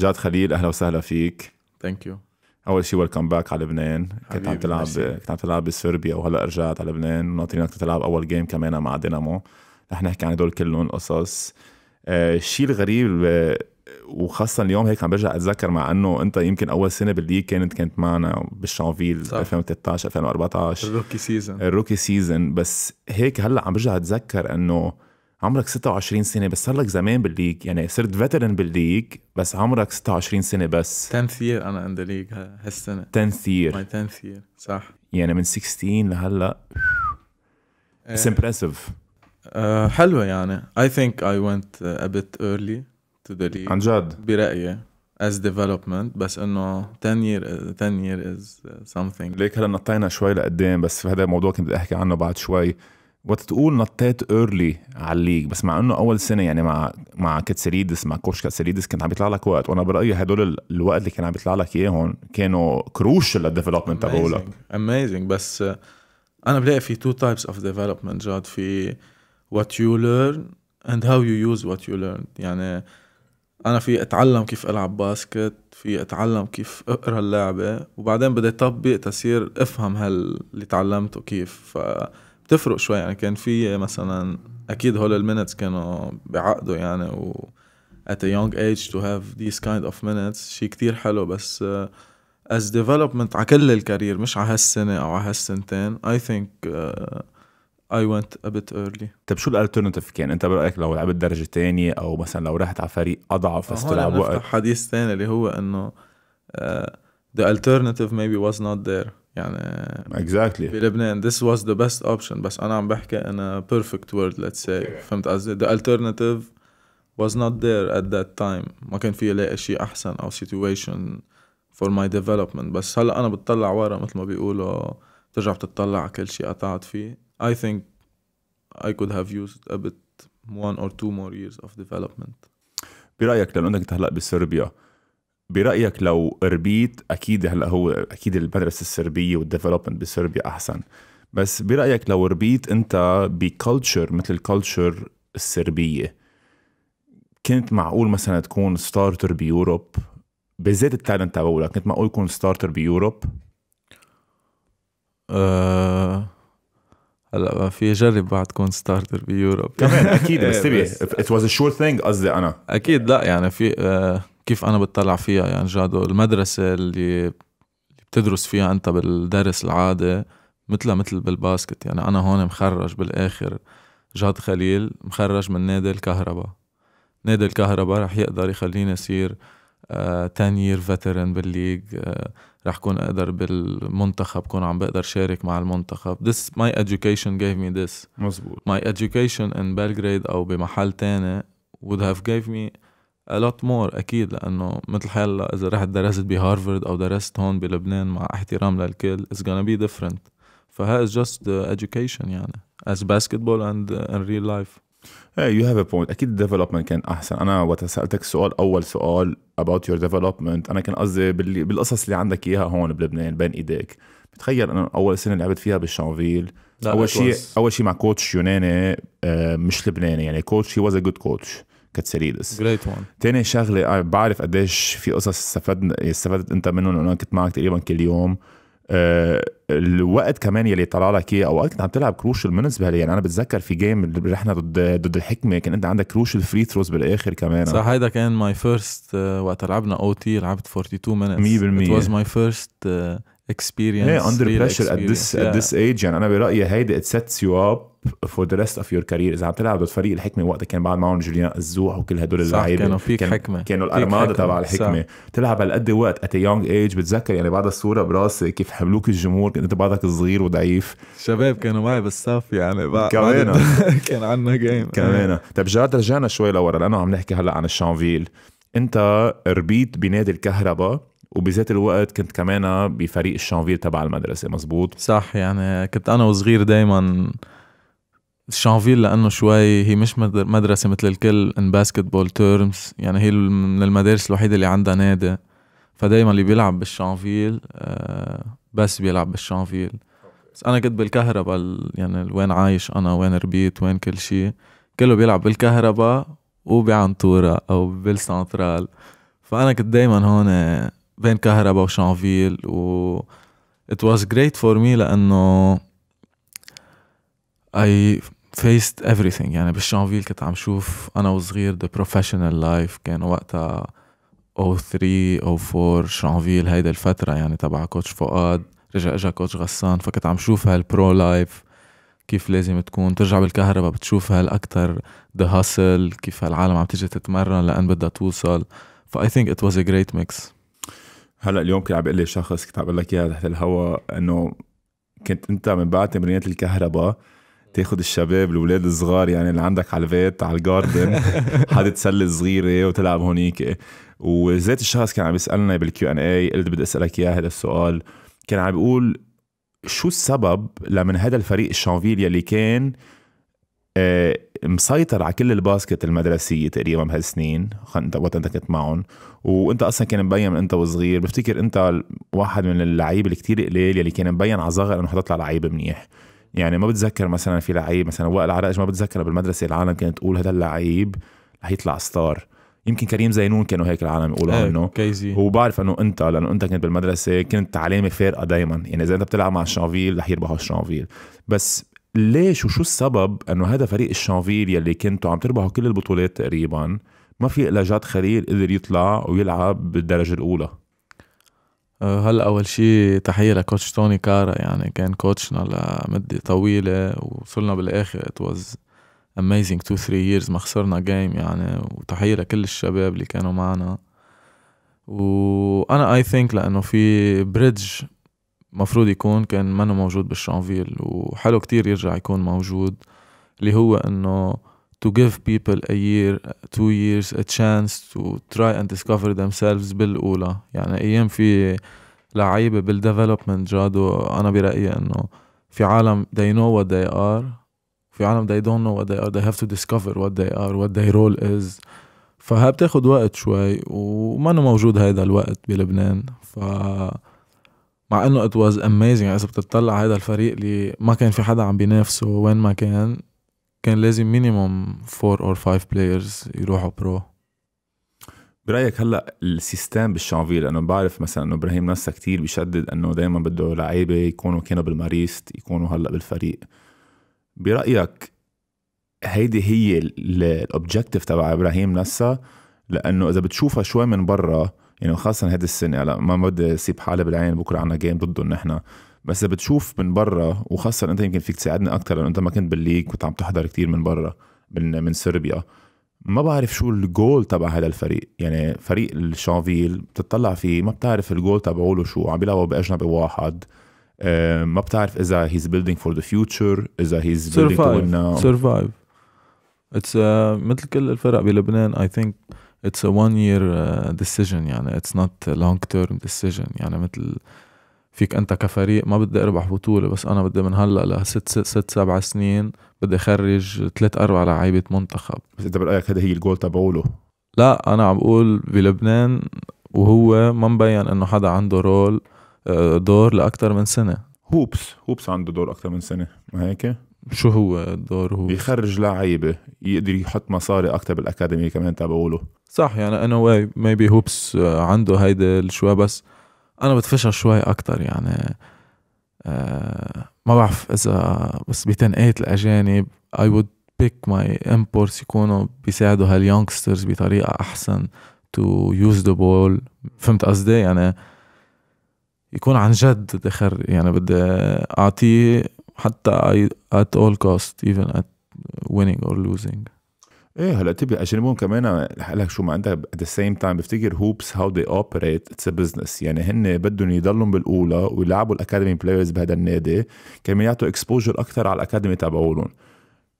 جاد خليل اهلا وسهلا فيك ثانك يو اول شيء ويلكم باك على لبنان كنت عم تلعب كنت عم تلعب بصربيا وهلا رجعت على لبنان وناطرينك تلعب اول جيم كمان مع دينامو رح نحكي عن هدول كلهم قصص الشيء آه، الغريب آه، وخاصة اليوم هيك عم برجع اتذكر مع انه انت يمكن اول سنة بالليج كانت كانت معنا بالشانفيل 2013 2014 الروكي سيزون الروكي سيزون بس هيك هلا عم برجع اتذكر انه عمرك 26 سنه بس صار لك زمان بالليج يعني صرت فترن بالليج بس عمرك 26 سنه بس 10 year انا عند ذا ليج هالسنه 10 year ماي 10 year صح يعني من 16 لهلا اتس آه. امبرسيف آه، حلوه يعني اي ثينك اي ونت ا بيت ايرلي تو ذا league عن جد برايي as development بس انه 10 year 10 uh, year is uh, something ليك هلا نطينا شوي لقدام بس هذا الموضوع كنت بدي احكي عنه بعد شوي وقت تقول نطيت ايرلي على الليج بس مع انه اول سنه يعني مع مع كاتسيريدس مع كوتش كاتسيريدس كان عم بيطلع لك وقت وانا برايي هدول الوقت اللي كان عم بيطلع لك اياهم كانوا كروش للديفلوبمنت تبعولك اميزنج بس انا بلاقي في تو تايبس اوف ديفلوبمنت جاد في وات يو ليرن اند هاو يو يوز وات يو ليرن يعني انا في اتعلم كيف العب باسكت في اتعلم كيف اقرا اللعبه وبعدين بدي اطبق تصير افهم هال اللي تعلمته كيف ف بتفرق شوي يعني كان في مثلا اكيد هول المينتس كانوا بعقده يعني و at a young age to have these kind of minutes شيء كتير حلو بس آه، as development على كل الكارير مش على هالسنة أو على هالسنتين I think uh, I went a bit early طيب، شو الالترناتيف يعني كان انت برايك لو لعبت درجه تانية او مثلا لو رحت على فريق اضعف آه، بس تلعب وقت حديث تاني اللي هو انه uh, the alternative maybe was not there يعني اكزاكتلي exactly. بلبنان this was the best option بس انا عم بحكي انا perfect world let's say فهمت قصدي the alternative was not there at that time ما كان في الاقي شيء احسن او situation for my development بس هلا انا بتطلع ورا مثل ما بيقولوا بترجع بتطلع على كل شيء قطعت فيه I think I could have used a bit one or two more years of development برايك لو انك هلا بصربيا برايك لو ربيت اكيد هلا هو اكيد المدرسه السربيه والديفلوبمنت بصربيا احسن بس برايك لو ربيت انت بكلتشر مثل الكلتشر السربيه كنت معقول مثلا تكون ستارتر بيوروب بالذات التالنت تبعولك كنت معقول يكون ستارتر بيوروب أه... هلا ما في اجرب بعد كون ستارتر بيوروب كمان اكيد بس إيه، تبي ات واز ا شور ثينج قصدي انا اكيد لا يعني في أه... كيف انا بتطلع فيها يعني جادو المدرسه اللي, بتدرس فيها انت بالدرس العادي مثلها مثل بالباسكت يعني انا هون مخرج بالاخر جاد خليل مخرج من نادي الكهرباء نادي الكهرباء رح يقدر يخليني اصير 10 يير فترن بالليغ آه، رح كون اقدر بالمنتخب كون عم بقدر شارك مع المنتخب this my education gave me this مزبوط my education in Belgrade او بمحل تاني would have gave me الوت مور اكيد لانه مثل حال اذا رحت درست بهارفرد او درست هون بلبنان مع احترام للكل it's gonna be different فها is just education يعني as basketball and اند uh, in real life Hey, you have a point. أكيد الديفلوبمنت كان أحسن، أنا وقت سألتك سؤال أول سؤال about your development، أنا كان قصدي بالقصص اللي عندك إياها هون بلبنان بين إيديك، بتخيل أنا أول سنة لعبت فيها بالشانفيل أول شيء أول شيء مع كوتش يوناني آه، مش لبناني يعني كوتش هي واز أ جود كوتش. كانت جريت وان تاني شغله بعرف قديش في قصص استفدنا استفدت انت منهم لانه كنت معك تقريبا كل يوم آه، الوقت كمان يلي طلع لك اياه اوقات كنت عم تلعب كروشل مينتس بهالي يعني انا بتذكر في جيم رحنا ضد ضد الحكمه كان انت عندك كروشل فري ثروز بالاخر كمان صح هيدا كان ماي آه، فيرست وقت لعبنا او تي لعبت 42 مينتس 100% ات واز ماي فيرست اكسبيرينس ايه اندر بريشر ات ذس ات ذس ايج يعني انا برايي هيدي ات سيتس يو اب فور ذا ريست اوف يور كارير اذا عم تلعب ضد فريق الحكمه وقتها كان بعد معهم جوليان الزوح وكل هدول اللعيبه كانوا فيك كان حكمه كانوا الارماده تبع الحكمه صح. تلعب هالقد وقت ات يونج ايج بتذكر يعني بعد الصوره براسي كيف حملوك الجمهور كنت بعدك صغير وضعيف شباب كانوا معي بالصف يعني بعد كمان كان عندنا جيم كمان طيب جاد رجعنا شوي لورا لانه عم نحكي هلا عن الشانفيل انت ربيت بنادي الكهرباء وبذات الوقت كنت كمان بفريق الشانفيل تبع المدرسه مزبوط صح يعني كنت انا وصغير دائما شانفيل لانه شوي هي مش مدرسه مثل الكل ان باسكتبول تيرمز يعني هي من المدارس الوحيده اللي عندها نادي فدايما اللي بيلعب بالشانفيل آه، بس بيلعب بالشانفيل بس انا كنت بالكهرباء يعني وين عايش انا وين ربيت وين كل شيء كله بيلعب بالكهرباء وبعنطورة او بالسنترال فانا كنت دايما هون بين كهرباء وشانفيل و it was great for me لانه I فيست everything يعني بالشانفيل كنت عم شوف انا وصغير ذا بروفيشنال لايف كان وقتها 03 04 شانفيل هيدا الفتره يعني تبع كوتش فؤاد رجع اجا كوتش غسان فكنت عم شوف هالبرو لايف كيف لازم تكون ترجع بالكهرباء بتشوف هالاكثر ذا هاسل كيف هالعالم عم تيجي تتمرن لان بدها توصل فاي ثينك ات واز ا جريت ميكس هلا اليوم كنت عم بقول لي شخص كنت عم بقول لك اياها تحت الهواء انه كنت انت من بعد تمرينات الكهرباء تاخد الشباب الاولاد الصغار يعني اللي عندك على البيت على الجاردن حاطط سله صغيره وتلعب هونيك وذات الشخص كان عم يسالنا بالكيو ان اي قلت بدي اسالك اياه هذا السؤال كان عم بيقول شو السبب لمن هذا الفريق الشانفيل يلي كان آه، مسيطر على كل الباسكت المدرسيه تقريبا بهالسنين وقت انت كنت معهم وانت اصلا كان مبين من انت وصغير بفتكر انت واحد من اللعيبه الكتير قليل يلي كان مبين على صغر انه حتطلع لعيب منيح يعني ما بتذكر مثلا في لعيب مثلا وائل عرج ما بتذكر بالمدرسه العالم كانت تقول هذا اللعيب رح يطلع ستار يمكن كريم زينون كانوا هيك العالم يقولوا عنه كيزي وبعرف انه انت لانه انت كنت بالمدرسه كنت علامه فارقه دائما يعني اذا انت بتلعب مع الشانفيل رح يربحوا الشانفيل بس ليش وشو السبب انه هذا فريق الشانفيل يلي كنتوا عم تربحوا كل البطولات تقريبا ما في الا جاد خليل قدر يطلع ويلعب بالدرجه الاولى هلا اول شيء تحيه لكوتش توني كارا يعني كان كوتشنا لمده طويله وصلنا بالاخر ات واز اميزنج تو ثري ييرز ما خسرنا جيم يعني وتحيه لكل الشباب اللي كانوا معنا وانا اي ثينك لانه في بريدج مفروض يكون كان منه موجود بالشانفيل وحلو كتير يرجع يكون موجود اللي هو انه to give people a year, two years, a chance to try and discover themselves بالأولى يعني أيام في لعيبة بالديفلوبمنت جادو أنا برأيي إنه في عالم they know what they are في عالم they don't know what they are they have to discover what they are what their role is فها بتاخد وقت شوي وما موجود هيدا الوقت بلبنان ف مع انه it was amazing اذا بتطلع هذا الفريق اللي ما كان في حدا عم بينافسه وين ما كان كان لازم مينيموم 4 اور 5 بلايرز يروحوا برو برايك هلا السيستم بالشانفيل لانه بعرف مثلا انه ابراهيم نسا كتير بيشدد انه دائما بده لعيبه يكونوا كانوا بالماريست يكونوا هلا بالفريق برايك هيدي هي الاوبجيكتيف تبع ابراهيم نسا لانه اذا بتشوفها شوي من برا يعني خاصه هذه السنه هلا ما بدي اسيب حالي بالعين بكره عنا جيم ضدهم نحن بس بتشوف من برا وخاصه انت يمكن فيك تساعدني اكثر لانه انت ما كنت بالليج كنت عم تحضر كتير من برا من من صربيا ما بعرف شو الجول تبع هذا الفريق يعني فريق الشانفيل بتطلع فيه ما بتعرف الجول تبعه له شو عم بيلعبوا باجنبي واحد آه، ما بتعرف اذا هيز بيلدينغ فور ذا فيوتشر اذا هيز بيلدينغ تو وين ناو سرفايف اتس مثل كل الفرق بلبنان اي ثينك اتس a one year uh, decision يعني اتس نوت a long term decision يعني مثل فيك انت كفريق ما بدي اربح بطوله بس انا بدي من هلا لست ست, سبع سنين بدي اخرج ثلاث اربع لعيبه منتخب بس انت برايك هذا هي الجول تبعوله لا انا عم بقول بلبنان وهو ما مبين انه حدا عنده رول آه، دور لاكثر من سنه هوبس هوبس عنده دور اكثر من سنه ما هيك شو هو الدور هو يخرج لعيبه يقدر يحط مصاري اكثر بالاكاديميه كمان تبعوله صح يعني انا واي ميبي هوبس آه، عنده هيدا شوي بس انا بدفشها شوي اكتر يعني آه، ما بعرف اذا بس بتنقيت الاجانب اي وود بيك ماي امبورتس يكونوا بيساعدوا هاليونغسترز بطريقه احسن تو يوز ذا بول فهمت قصدي يعني يكون عن جد بدي يعني بدي اعطيه حتى at all cost even at winning or losing ايه هلا تبي اجنبهم كمان لك شو ما انت ات ذا سيم تايم بفتكر هوبس هاو ذي اوبريت اتس بزنس يعني هن بدهم يضلهم بالاولى ويلعبوا الاكاديمي بلايرز بهذا النادي كمان يعطوا اكسبوجر اكثر على الاكاديمي تبعولهم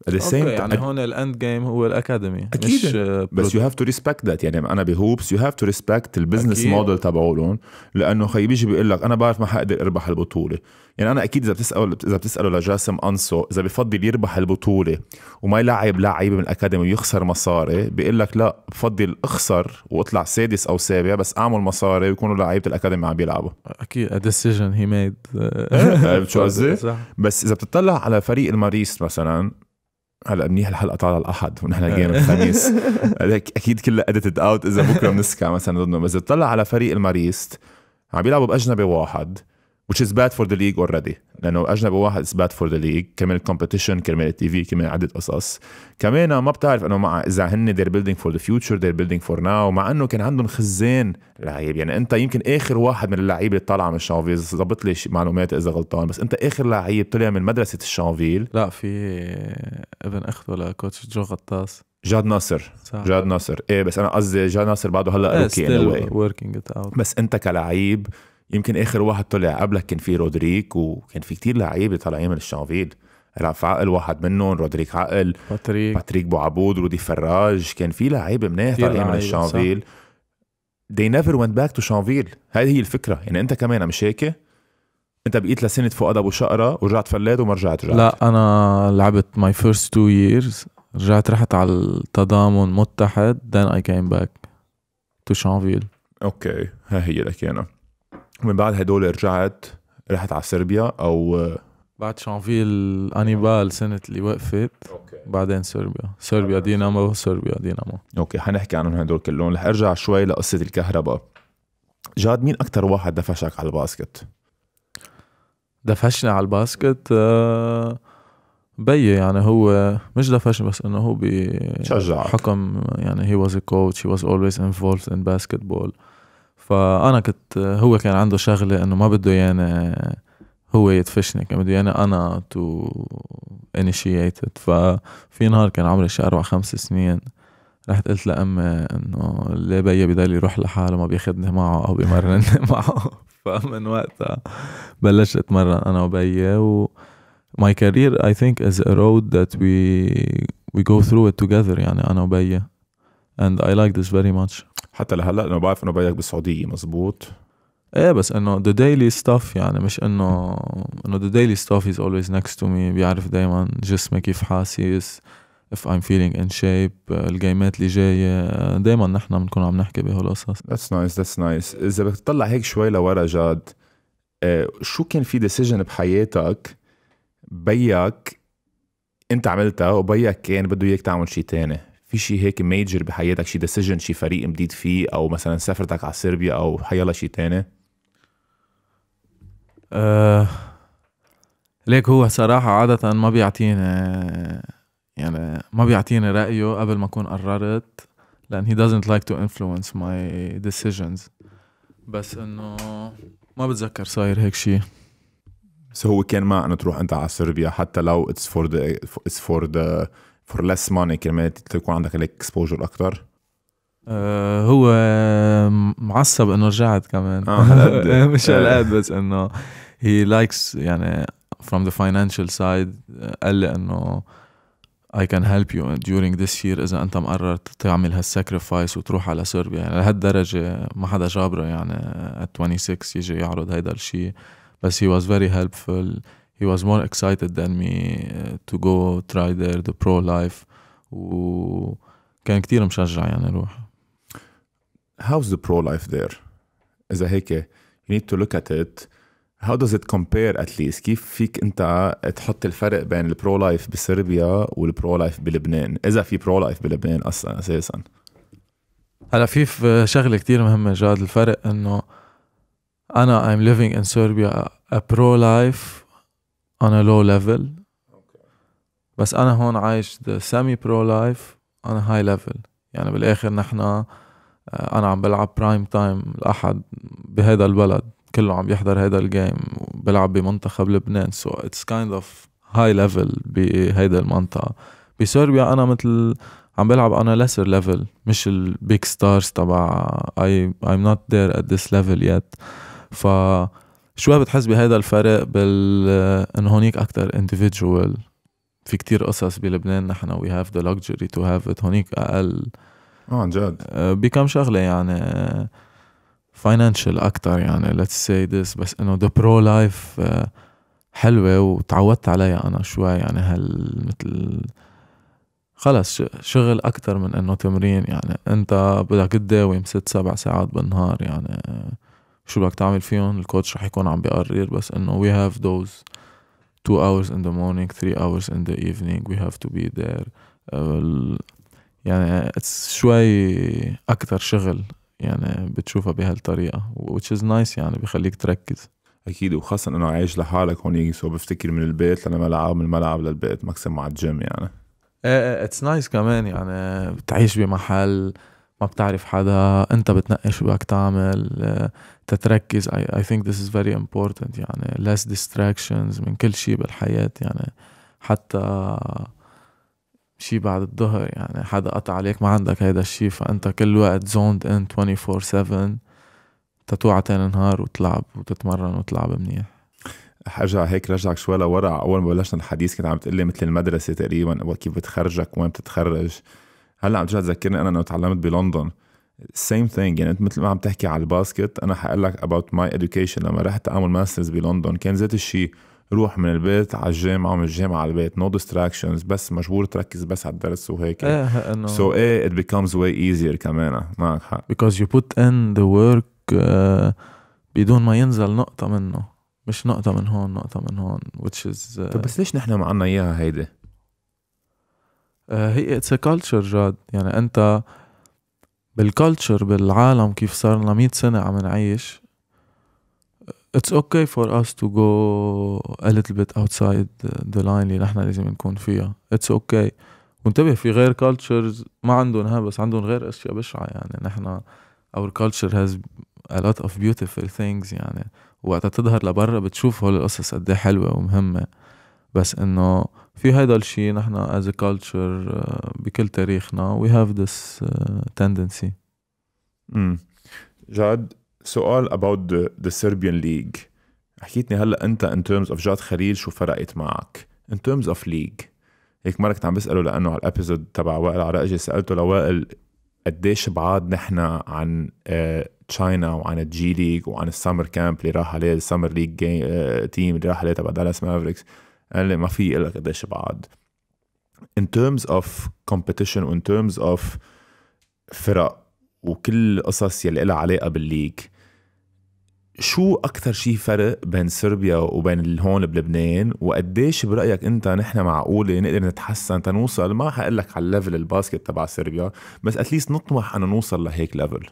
السيم يعني هون الاند جيم هو الاكاديمي اكيد مش بس يو هاف تو ريسبكت ذات يعني انا بهوبس يو هاف تو ريسبكت البزنس موديل تبعولهم لانه خي بيجي بيقول لك انا بعرف ما حقدر اربح البطوله يعني انا اكيد اذا بتسال اذا بتساله لجاسم انسو اذا بفضل يربح البطوله وما يلعب لعيبه من الاكاديمي ويخسر مصاري بيقول لك لا بفضل اخسر واطلع سادس او سابع بس اعمل مصاري ويكونوا لعيبه الاكاديمي عم بيلعبوا اكيد ديسيجن هي ميد شو قصدي؟ بس اذا بتطلع على فريق الماريست مثلا هلا منيح الحلقه طالعه الاحد ونحن جايين الخميس اكيد كلها اديتد اوت اذا بكره بنسكع مثلا ضدهم بس تطلع على فريق الماريست عم بيلعبوا باجنبي واحد which is bad for the league already لانه اجنبي واحد is bad for the league كمان competition كمان التي في كمان عده قصص كمان ما بتعرف انه مع اذا هن they're building for the future they're building for now مع انه كان عندهم خزان لعيب يعني انت يمكن اخر واحد من اللعيبه اللي طالعه من شانفيل ظبط لي معلومات اذا غلطان بس انت اخر لعيب طلع من مدرسه الشانفيل لا في ابن اخته لكوتش جو غطاس جاد ناصر صح. جاد ناصر ايه بس انا قصدي جاد ناصر بعده هلا اوكي anyway. بس انت كلعيب يمكن اخر واحد طلع قبلك كان في رودريك وكان في كتير لعيبه طالعين من الشانفيل هلا في عقل واحد منهم رودريك عقل باتريك باتريك بو عبود رودي فراج كان في لعيبه منيح طالعين من الشانفيل they never went back to شانفيل هذه هي الفكره يعني انت كمان مش هيك انت بقيت لسنه فؤاد ابو شقره ورجعت فلاد وما رجعت رجعت لا انا لعبت ماي فيرست تو ييرز رجعت رحت على التضامن متحد then I came back to شانفيل اوكي ها هي لك انا ومن بعد هدول رجعت رحت على صربيا او بعد شانفيل انيبال سنه اللي وقفت أوكي. بعدين صربيا صربيا دينامو صربيا دينامو اوكي حنحكي عنهم هدول كلهم رح ارجع شوي لقصه الكهرباء جاد مين اكثر واحد دفشك على الباسكت دفشني على الباسكت آه بيي يعني هو مش دفشني بس انه هو بي شجعك حكم يعني هي واز كوتش هي واز اولويز انفولد ان باسكتبول فانا كنت هو كان عنده شغله انه ما بده يانا يعني هو يدفشني كان بده يانا يعني انا تو initiate it ففي نهار كان عمري شي اربع خمس سنين رحت قلت لامي انه ليه بيي بضل يروح لحاله ما بياخدني معه او بمرني معه فمن وقتها بلشت اتمرن انا وبيي و my career I think is a road that we we go through it together يعني انا وبيي and I like this very much حتى لهلا انه بعرف انه بدك بالسعوديه مزبوط ايه بس انه ذا ديلي ستاف يعني مش انه انه ذا ديلي ستاف از اولويز نكست تو مي بيعرف دائما جسمي كيف حاسس if I'm feeling in shape الجيمات اللي جايه دائما نحن بنكون عم نحكي بهالقصص That's nice that's nice اذا بدك تطلع هيك شوي لورا جاد آه، شو كان في ديسيجن بحياتك بيك انت عملتها وبيك كان بده اياك تعمل شيء تاني في شيء هيك ميجر بحياتك شيء ديسيجن شيء فريق مديد فيه او مثلا سفرتك على صربيا او حيلا شيء تاني أه ليك هو صراحة عادة ما بيعطيني يعني ما بيعطيني رأيه قبل ما أكون قررت لأن he doesn't like to influence my decisions بس إنه ما بتذكر صاير هيك شيء بس هو كان مع انه تروح انت على صربيا حتى لو اتس فور ذا اتس فور ذا فور لس ماني كرمال تكون عندك الاكسبوجر اكثر آه، هو معصب انه رجعت كمان آه، إيه، مش هالقد آه. بس انه هي لايكس يعني فروم ذا فاينانشال سايد قال لي انه I can help you during this year إذا أنت مقرر تعمل هالساكريفايس وتروح على صربيا يعني لهالدرجة ما حدا جابره يعني at 26 يجي يعرض هيدا الشيء بس he was very helpful he was more excited than me تو جو تراي ذير ذا برو لايف وكان كتير مشجع يعني روحي How's the pro life there? إذا هيك you need to look at it how does it compare at least كيف فيك انت تحط الفرق بين البرو لايف بصربيا والبرو لايف بلبنان اذا في برو لايف بلبنان اصلا اساسا هلا في شغله كتير مهمه جاد الفرق انه انا I'm living in Serbia a pro life انا لو ليفل بس انا هون عايش سيمي برو لايف انا هاي ليفل يعني بالاخر نحن آه، انا عم بلعب برايم تايم الاحد بهذا البلد كله عم يحضر هذا الجيم وبلعب بمنتخب لبنان سو اتس كايند اوف هاي ليفل بهيدا المنطقه بصربيا انا مثل عم بلعب انا لسر ليفل مش البيج ستارز تبع اي ايم نوت ذير ات ذس ليفل يت ف شو بتحس بهذا الفرق بال آه، انه هونيك اكثر individual في كتير قصص بلبنان نحن وي هاف ذا luxury تو هاف ات هونيك اقل اه عن جد آه، بكم شغله يعني فاينانشال اكثر يعني ليتس سي ذس بس انه ذا برو لايف حلوه وتعودت عليها انا شوي يعني هال مثل خلص شغل اكثر من انه تمرين يعني انت بدك تداوم ست سبع ساعات بالنهار يعني شو بدك تعمل فيهم الكوتش رح يكون عم بيقرر بس انه we have those two hours in the morning three hours in the evening we have to be there uh, يعني it's شوي اكتر شغل يعني بتشوفها بهالطريقة which is nice يعني بخليك تركز اكيد وخاصة انه عايش لحالك هون سو بفتكر من البيت للملعب من الملعب للبيت ماكسيم على الجيم يعني ايه اتس نايس كمان يعني بتعيش بمحل ما بتعرف حدا انت بتنقي شو بدك تعمل آه، تتركز اي ثينك ذس از فيري امبورتنت يعني less distractions من كل شيء بالحياة يعني حتى شيء بعد الظهر يعني حدا قطع عليك ما عندك هيدا الشيء فانت كل وقت زوند ان 24 7 تتوعى تاني نهار وتلعب وتتمرن وتلعب منيح ارجع هيك رجعك شوي لورا اول ما بلشنا الحديث كنت عم تقلي مثل المدرسه تقريبا كيف بتخرجك وين بتتخرج هلا عم ترجع تذكرني انا انه تعلمت بلندن سيم ثينج يعني انت مثل ما عم تحكي على الباسكت انا حقول لك اباوت ماي اديوكيشن لما رحت اعمل ماسترز بلندن كان ذات الشيء روح من البيت على الجامعه ومن الجامعه على البيت نو no ديستراكشنز بس مجبور تركز بس على الدرس وهيك ايه انه سو ايه ات بيكمز واي ايزير كمان معك حق بيكوز يو بوت ان ذا ورك بدون ما ينزل نقطه منه مش نقطه من هون نقطه من هون which is uh... طب بس ليش نحن ما عنا اياها هيدي؟ آه، هي اتس كلتشر جاد يعني انت بالكلتشر بالعالم كيف صار لنا 100 سنه عم نعيش اتس اوكي فور اس تو جو ا ليتل بيت اوتسايد ذا لاين اللي نحن لازم نكون فيها اتس اوكي okay. وانتبه في غير كلتشرز ما عندهم ها بس عندهم غير اشياء بشعه يعني نحن اور كلتشر هاز ا lot اوف beautiful ثينجز يعني وقتها تظهر لبرا بتشوف هول القصص قد إيه حلوه ومهمه بس انه في هيدا الشيء نحن از ا كلتشر بكل تاريخنا وي هاف ذس تندنسي جاد سؤال about the, the Serbian League حكيتني هلا انت in terms of جاد خليل شو فرقت معك in terms of league هيك مرة كنت عم بسأله لأنه على الابيزود تبع وائل عراقجي سألته لوائل قديش بعاد نحن عن تشاينا آه، وعن الجي ليج وعن السمر كامب اللي راح عليه السمر ليج تيم آه، اللي راح عليه تبع دالاس مافريكس قال لي ما في اقول لك قديش بعد in terms of competition in terms of فرق وكل قصص يلي لها علاقه بالليغ شو اكثر شيء فرق بين صربيا وبين هون بلبنان وقديش برايك انت نحن معقوله نقدر نتحسن تنوصل ما حقول لك على الليفل الباسكت تبع صربيا بس اتليست نطمح انه نوصل لهيك ليفل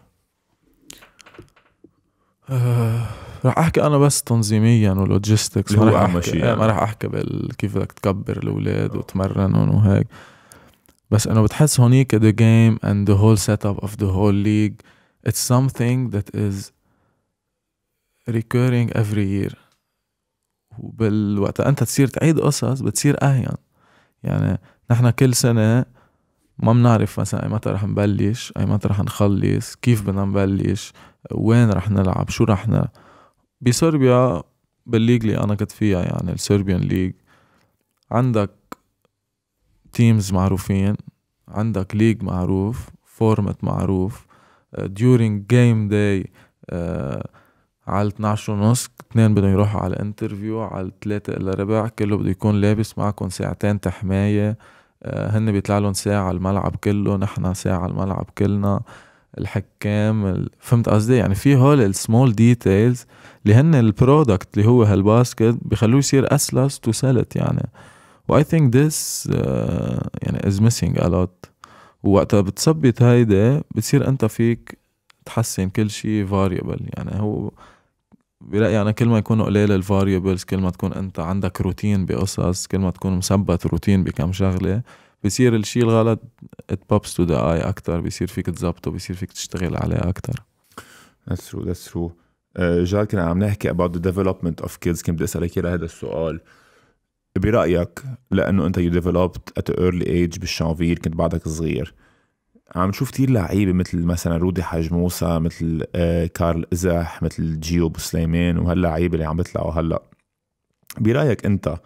رح احكي انا بس تنظيميا ولوجيستكس ما رح احكي شيء إيه، يعني. ما رح احكي بال كيف بدك تكبر الاولاد وتمرنهم وهيك بس انه بتحس هونيك ذا جيم اند ذا هول سيت اب اوف ذا هول ليج اتس something ذات از ريكورينغ افري يير وبالوقت انت تصير تعيد قصص بتصير اهين يعني نحن كل سنه ما بنعرف مثلا اي متى رح نبلش اي متى رح نخلص كيف بدنا نبلش وين رح نلعب شو رح نلعب بصربيا بالليغ اللي انا كنت فيها يعني السربيان ليغ عندك تيمز معروفين عندك ليغ معروف فورمت معروف ديورينج جيم داي على 12 ونص اثنين بدهم يروحوا على انترفيو على ثلاثة إلا ربع كله بده يكون لابس معكم ساعتين تحماية آه، هن بيطلع لهم ساعة على الملعب كله نحن ساعة على الملعب كلنا الحكام فهمت قصدي يعني في هول السمول ديتيلز اللي هن البرودكت اللي هو هالباسكت بخلوه يصير اسلس تو سيلت يعني واي ثينك ذس يعني از ميسينج ا لوت ووقتها بتثبت هيدا بتصير انت فيك تحسن كل شيء فاريبل يعني هو برأيي يعني أنا كل ما يكونوا قليل الفاريبلز كل ما تكون أنت عندك روتين بقصص كل ما تكون مثبت روتين بكم شغلة بصير الشيء الغلط ات بوبس تو ذا اي اكثر بصير فيك تظبطه بصير فيك تشتغل عليه اكثر That's true that's true uh, جال كنا عم نحكي about the development of kids كنت بدي اسالك اياه هذا السؤال برايك لانه انت يو ديفلوبت ات ايرلي age بالشانفير كنت بعدك صغير عم نشوف كثير لعيبه مثل مثلا رودي حاج موسى مثل آه كارل ازح مثل جيو بسليمان وهاللعيبه اللي عم بيطلعوا هلا برايك انت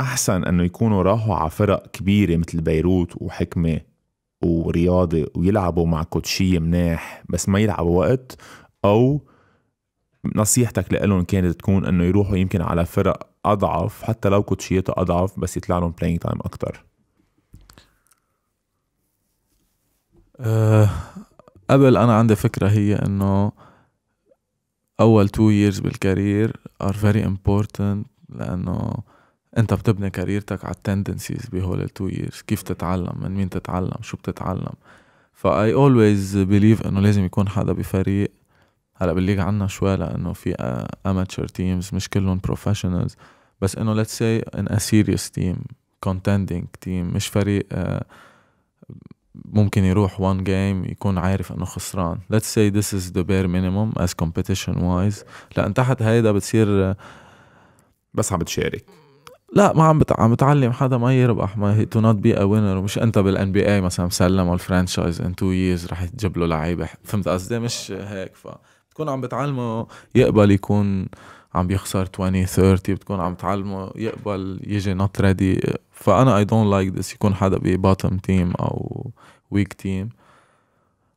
أحسن أنه يكونوا راحوا على فرق كبيرة مثل بيروت وحكمة ورياضة ويلعبوا مع كوتشية مناح بس ما يلعبوا وقت أو نصيحتك لهم كانت تكون انه يروحوا يمكن على فرق اضعف حتى لو كوتشيته اضعف بس يطلع لهم بلاينج تايم اكثر أه قبل انا عندي فكره هي انه اول تو ييرز بالكارير ار فيري امبورتنت لانه انت بتبني كاريرتك على التندنسيز بهول التو ييرز كيف تتعلم من مين تتعلم شو بتتعلم فاي اولويز بليف انه لازم يكون حدا بفريق هلا بالليغ عنا شوي لانه في اماتشر تيمز مش كلهم بروفيشنالز بس انه ليتس سي ان ا سيريس تيم كونتندينج تيم مش فريق آه، ممكن يروح وان جيم يكون عارف انه خسران ليتس سي ذس از ذا بير مينيموم از كومبيتيشن وايز لان تحت هيدا بتصير آه، بس عم بتشارك لا ما عم بتع... عم بتعلم حدا ما يربح ما هي تو نوت بي ا وينر مش انت بالان بي اي مثلا مسلمه الفرانشايز ان تو ييرز رح تجيب له لعيبه فهمت قصدي مش هيك فبتكون عم بتعلمه يقبل يكون عم بيخسر 20 30 بتكون عم تعلمه يقبل يجي نوت ريدي فانا اي دونت لايك ذس يكون حدا بباتم تيم او ويك تيم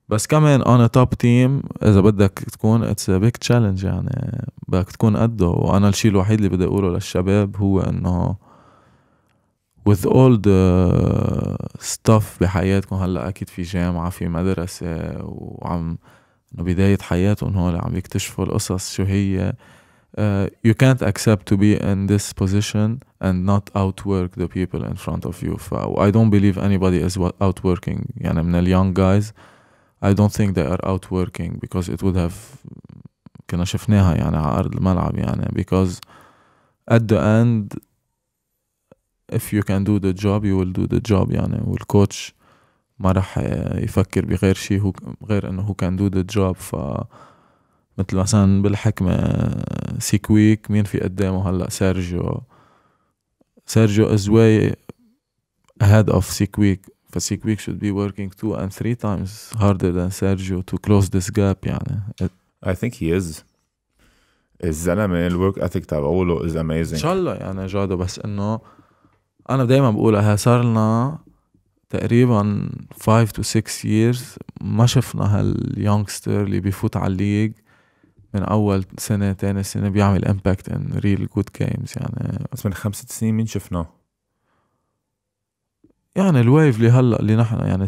بس كمان انا توب تيم اذا بدك تكون اتس بيج تشالنج يعني بدك تكون قده وانا الشيء الوحيد اللي بدي اقوله للشباب هو انه with all the stuff بحياتكم هلا اكيد في جامعه في مدرسه وعم انه بدايه حياتهم هول عم يكتشفوا القصص شو هي uh, you can't accept to be in this position and not outwork the people in front of you ف I don't believe anybody is outworking يعني من ال young guys I don't think they are out working because it would have كنا شفناها يعني على أرض الملعب يعني because at the end if you can do the job you will do the job يعني والكوتش ما رح يفكر بغير شيء هو غير انه هو كان do the job ف مثل مثلا بالحكمة سيكويك مين في قدامه هلا سيرجيو سيرجيو از واي ahead of سيكويك فسيك Fasik should be working two and three times harder than Sergio to close this gap يعني. It I think he is. الزلمه الورك اثيك تبعوله از اميزنج ان شاء الله يعني جادو بس انه انا دايما بقولها صار لنا تقريبا 5 to 6 years ما شفنا هاليونغستر اللي بيفوت على الليج من اول سنه تاني سنه بيعمل امباكت ان ريل جود جيمز يعني بس من خمس سنين مين شفناه؟ يعني الويف اللي هلا اللي نحن يعني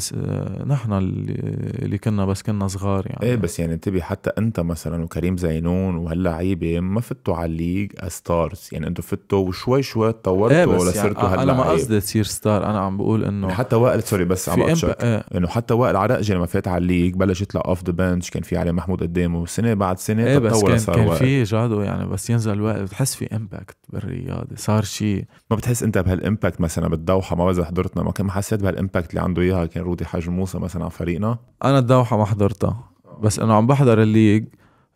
نحن اللي, اللي كنا بس كنا صغار يعني ايه بس يعني انتبه حتى انت مثلا وكريم زينون وهاللعيبه ما فتوا على الليج ستارز يعني انتم فتوا وشوي شوي تطورتوا ايه يعني لصرتوا يعني انا ما قصدي تصير ستار انا عم بقول انه يعني حتى وائل سوري بس عم بتشك ايه. انه حتى وائل عرقجي لما فات على الليج بلش يطلع اوف ذا بنش كان في علي محمود قدامه سنه بعد سنه ايه بس كان, صار كان في جادو يعني بس ينزل وائل بتحس في امباكت بالرياضه صار شيء ما بتحس انت بهالامباكت مثلا بالدوحه ما بزح حضرتنا ما ما حسيت بهالامباكت اللي عنده اياها كان رودي حاج موسى مثلا على فريقنا انا الدوحه ما حضرتها بس انا عم بحضر الليج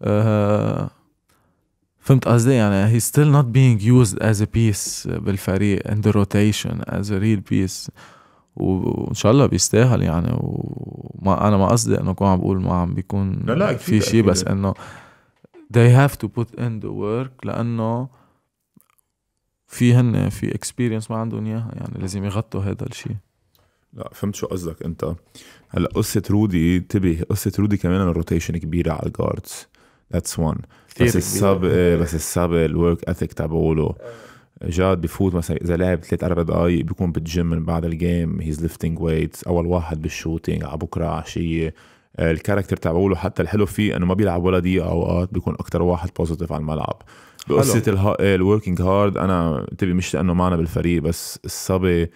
أه فهمت قصدي يعني هي ستيل نوت بينج يوزد از ا بيس بالفريق ان ذا روتيشن از ا ريل بيس وان شاء الله بيستاهل يعني وما انا ما قصدي انه كون عم بقول ما عم بيكون لا لا في شيء بس انه they have to put in the work لانه في هن في اكسبيرينس ما عندهم اياها يعني لازم يغطوا هذا الشيء لا فهمت شو قصدك انت هلا قصه رودي انتبه قصه رودي كمان الروتيشن كبيره على الجاردز ذاتس وان بس السب إيه، بس السب الورك اثيك تبعوله جاد بفوت مثلا اذا لعب ثلاث اربع دقائق بيكون بالجيم من بعد الجيم هيز ليفتنج ويتس اول واحد بالشوتينج على بكره عشيه آه، الكاركتر تبعوله حتى الحلو فيه انه ما بيلعب ولا دقيقه اوقات بيكون اكثر واحد بوزيتيف على الملعب بقصه الوركينج هارد انا تبي مش لانه معنا بالفريق بس الصبي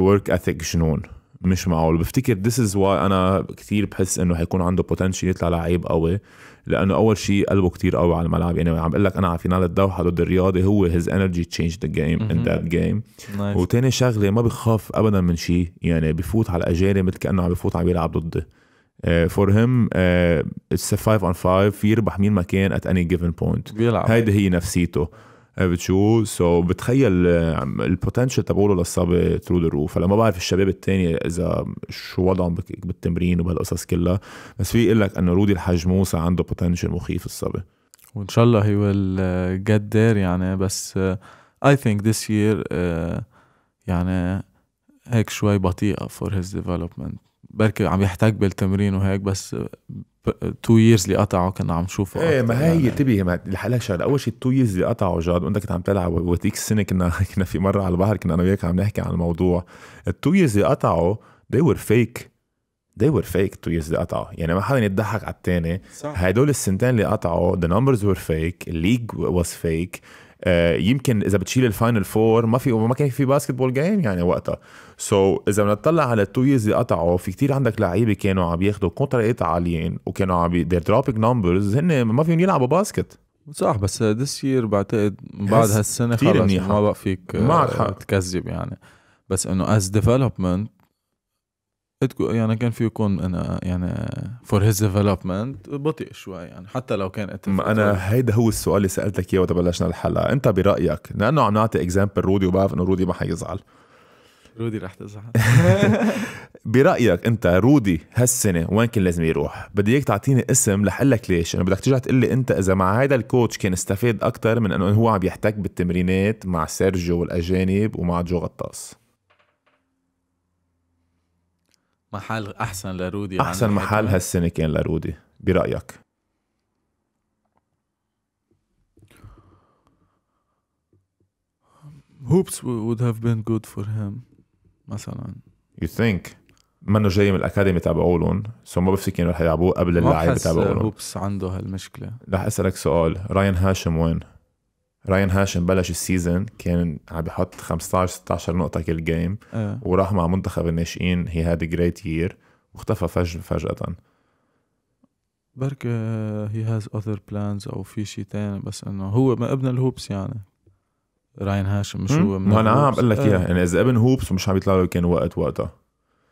ورك اثيك جنون مش معقول بفتكر ذس از واي انا كثير بحس انه حيكون عنده بوتنشل يطلع لعيب قوي لانه اول شيء قلبه كثير قوي على الملعب يعني عم بقول لك انا على فينال الدوحه ضد الرياضي هو هيز انرجي تشينج ذا جيم ان ذات جيم وثاني شغله ما بخاف ابدا من شيء يعني بفوت على الاجانب مثل كانه عم بفوت عم يلعب ضدي فور هيم اتس 5 اون 5 يربح مين ما كان ات اني جيفن بوينت هيدي هي نفسيته آه، بتشو سو so بتخيل آه، البوتنشل تبعوله للصبي ثرو ذا روف هلا ما بعرف الشباب الثاني اذا شو وضعهم بالتمرين وبهالقصص كلها بس في يقول لك انه رودي الحجموسه عنده بوتنشل مخيف الصبي وان شاء الله هي ويل جيت ذير يعني بس اي ثينك ذس يير يعني هيك شوي بطيئه فور هيز ديفلوبمنت بركي عم يحتاج بالتمرين وهيك بس تو ييرز اللي قطعوا كنا عم نشوفه ايه ما هي يعني. تبي ما الحلقه شغله اول شيء التو ييرز اللي قطعوا جاد وانت كنت عم تلعب وتيك السنه كنا كنا في مره على البحر كنا انا وياك عم نحكي عن الموضوع التو ييرز اللي قطعوا they were fake they were fake تو ييرز اللي قطعوا يعني ما حدا يضحك على الثاني هدول السنتين اللي قطعوا the numbers were fake الليج was fake آه، يمكن اذا بتشيل الفاينل فور ما في ما كان في باسكت بول جيم يعني وقتها سو so, اذا بنطلع على التو ييرز اللي قطعوا في كتير عندك لعيبه كانوا عم ياخذوا ايت عاليين وكانوا عم دير دروبينج نمبرز هن ما فيهم يلعبوا باسكت صح بس ذس يير بعتقد بعد هالسنه خلص ما بقى فيك معك حق. آه، تكذب يعني بس انه از ديفلوبمنت يعني كان فيه يكون انا يعني فور هيز ديفلوبمنت بطيء شوي يعني حتى لو كان ما انا طيب. هيدا هو السؤال اللي سالتك اياه وقت بلشنا الحلقه انت برايك لانه عم نعطي اكزامبل رودي وبعرف انه رودي ما حيزعل رودي رح تزعل برايك انت رودي هالسنه وين كان لازم يروح بدي اياك تعطيني اسم لحلك ليش انا بدك ترجع تقول لي انت اذا مع هذا الكوتش كان استفاد اكثر من انه هو عم يحتك بالتمرينات مع سيرجيو والاجانب ومع جو غطاس محل احسن لرودي احسن محل هالسنه كان لرودي برايك هوبس would have been good for him مثلا you think منه جاي من الاكاديمي تبعولن سو ما بفتكر انه رح يلعبوه قبل اللاعب تبعولن ما هوبس عنده هالمشكله رح اسالك سؤال راين هاشم وين؟ راين هاشم بلش السيزون كان عم بحط 15 16 نقطه كل جيم أه. وراح مع منتخب الناشئين هي هاد جريت يير واختفى فج فجاه برك هي هاز اذر بلانز او في شيء ثاني بس انه هو ما ابن الهوبس يعني راين هاشم مش هو ما انا عم بقول لك آه. اياها يعني اذا ابن هوبس ومش عم يطلع له كان وقت وقتها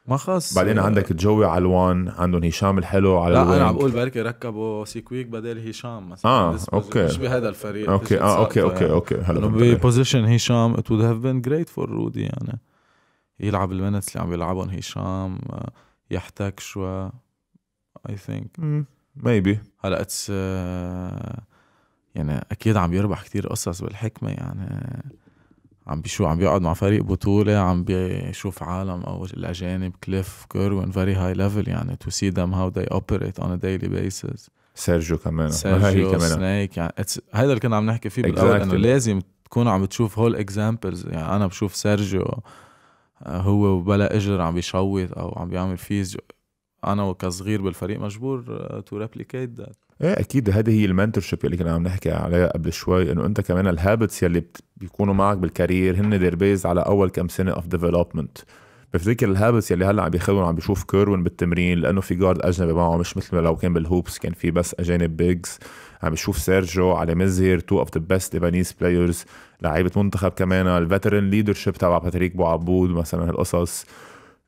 ما خاص بعدين آه. عندك جوي علوان عندهم هشام الحلو على لا انا عم بقول بركي ركبوا سيكويك بدل هشام مثلا اه اوكي مش بهذا الفريق اوكي آه،, اه اوكي اوكي اوكي هلا ببوزيشن هشام ات وود هاف بين جريت فور رودي يعني يلعب المنتس اللي عم بيلعبهم هشام آه، يحتك شوي اي ثينك ميبي هلا اتس يعني اكيد عم يربح كتير قصص بالحكمه يعني عم بيشو عم بيقعد مع فريق بطولة عم بيشوف عالم أو الأجانب كليف كيروين فيري هاي ليفل يعني تو سي them how they operate on a daily basis سيرجيو كمان سيرجيو كمان سنيك يعني هذا اللي كنا عم نحكي فيه بالأول exactly. إنه لازم تكون عم بتشوف هول اكزامبلز يعني أنا بشوف سيرجيو آه، هو وبلا إجر عم بيشوط أو عم بيعمل فيز أنا وكصغير بالفريق مجبور تو ريبليكيت ذات ايه اكيد هذه هي المنتور شيب اللي كنا عم نحكي عليها قبل شوي انه انت كمان الهابتس يلي بيكونوا معك بالكارير هن دير بيز على اول كم سنه اوف ديفلوبمنت بفتكر الهابتس يلي هلا عم بيخلون عم بيشوف كيروين بالتمرين لانه في جارد اجنبي معه مش مثل ما لو كان بالهوبس كان في بس اجانب بيجز عم بيشوف سيرجيو على مزهر تو اوف ذا بيست ليبانيز بلايرز لعيبه منتخب كمان ليدر ليدرشيب تبع باتريك بو عبود مثلا هالقصص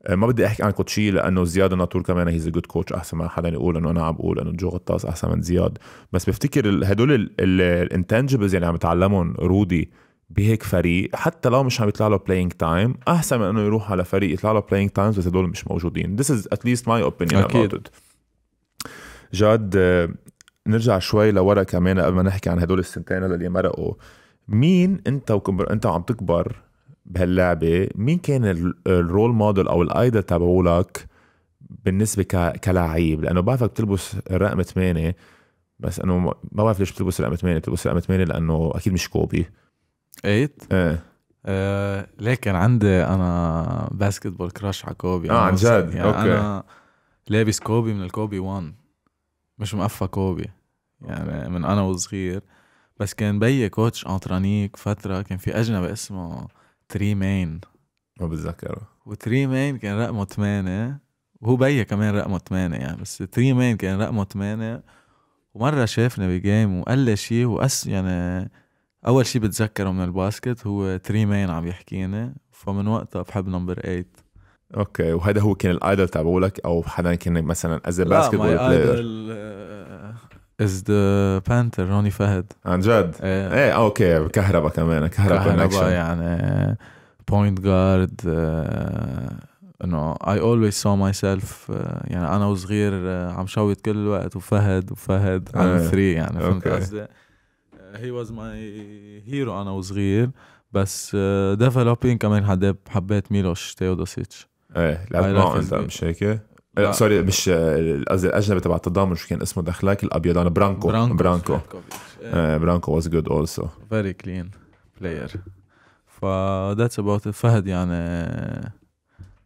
ما بدي احكي عن كوتشي لانه زياد ناطور كمان هيز جود كوتش احسن ما حدا يقول انه انا عم بقول انه جو غطاس احسن من زياد بس بفتكر هدول الانتنجبلز اللي عم يتعلمهم رودي بهيك فريق حتى لو مش عم يطلع له بلاينج تايم احسن من انه يروح على فريق يطلع له بلاينج تايمز بس هدول مش موجودين ذس از at ماي اوبينيون أكيد. جاد نرجع شوي لورا كمان قبل ما نحكي عن هدول السنتين اللي مرقوا مين انت وكبر انت وعم تكبر بهاللعبه مين كان الرول موديل او الايدل تبعولك بالنسبه كلاعب لانه بعرفك بتلبس الرقم 8 بس انه ما بعرف ليش بتلبس الرقم 8 بتلبس الرقم 8 لانه اكيد مش كوبي 8 إيه؟, ايه آه لكن عندي انا باسكتبول كراش على كوبي اه عن جد يعني اوكي انا لابس كوبي من الكوبي 1 مش مقفى كوبي يعني من انا وصغير بس كان بيي كوتش انترانيك فتره كان في اجنبي اسمه تري مين ما بتذكره وتري مين كان رقمه 8 وهو بيا كمان رقمه 8 يعني بس تري مين كان رقمه 8 ومره شافنا بجيم وقال لي شيء واس يعني اول شيء بتذكره من الباسكت هو تري مين عم يحكينا فمن وقتها بحب نمبر 8 اوكي وهذا هو كان الايدل تبعولك او حدا كان مثلا از باسكت بلاير از ذا بانثر روني فهد عن جد ايه, ايه اوكي كهرباء كمان كهرباء كهرباء يعني بوينت جارد انه اي اولويز سو ماي سيلف يعني انا وصغير آه، عم شوت كل الوقت وفهد وفهد على إيه. ثري يعني فهمت قصدي؟ هي واز ماي هيرو انا وصغير بس ديفلوبينج آه، كمان حبيت ميلوش تيودوسيتش ايه لعبت معه انت مش هيك؟ آه، لا سوري مش آه، قصدي الاجنبي تبع التضامن شو كان اسمه دخلك الابيض انا برانكو برانكو برانكو, برانكو واز جود اولسو فيري كلين بلاير ف ذاتس اباوت فهد يعني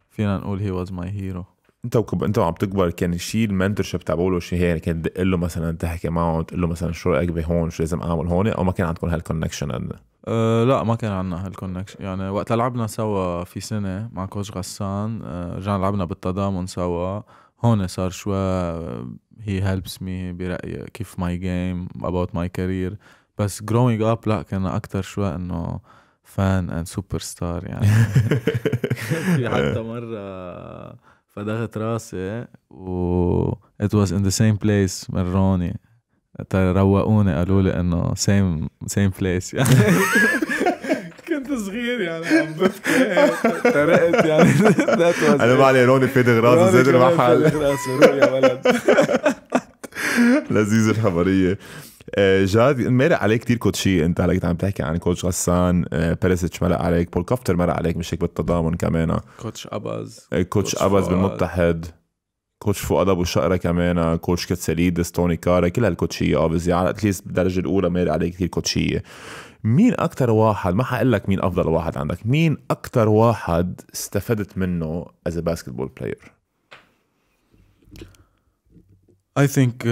فينا نقول هي واز ماي هيرو انت وكب... انت وعم تكبر كان الشيء المنتور شيب تبعه شيء هيك كان تدق له مثلا تحكي معه تقول له مثلا شو رايك بهون شو لازم اعمل هون او ما كان عندكم هالكونكشن أه لا ما كان عندنا هالكونكشن يعني وقت لعبنا سوا في سنة مع كوتش غسان أه رجعنا لعبنا بالتضامن سوا هون صار شوي هي هيلبس مي برأيي كيف ماي جيم اباوت ماي كارير بس جروينج اب لا كان اكثر شوي انه فان اند سوبر ستار يعني في حتى أه. مرة فدغت راسي و ات واز ان ذا سيم بليس مروني روقوني قالوا لي انه سيم سيم بليس يعني كنت صغير يعني عم بفكر ترقت يعني انا ما علي روني فيد غراز زاد المحل يا ولد لذيذ الخبريه آه، جاد مرق عليك كثير كوتشي انت هلا كنت عم تحكي عن كوتش غسان بيريسيتش آه، مرق عليك بول كافتر مرق عليك مش هيك بالتضامن كمان كوتش ابز آه، كوتش, كوتش ابز بالمتحد كوتش فؤاد ابو شقره كمان كوتش كتساليدس توني كارا كل هالكوتشيه اوبزي آه، يعني على اتليست بالدرجه الاولى مال عليه كثير كوتشيه مين اكثر واحد ما حقول لك مين افضل واحد عندك مين اكثر واحد استفدت منه از ا باسكتبول بلاير اي ثينك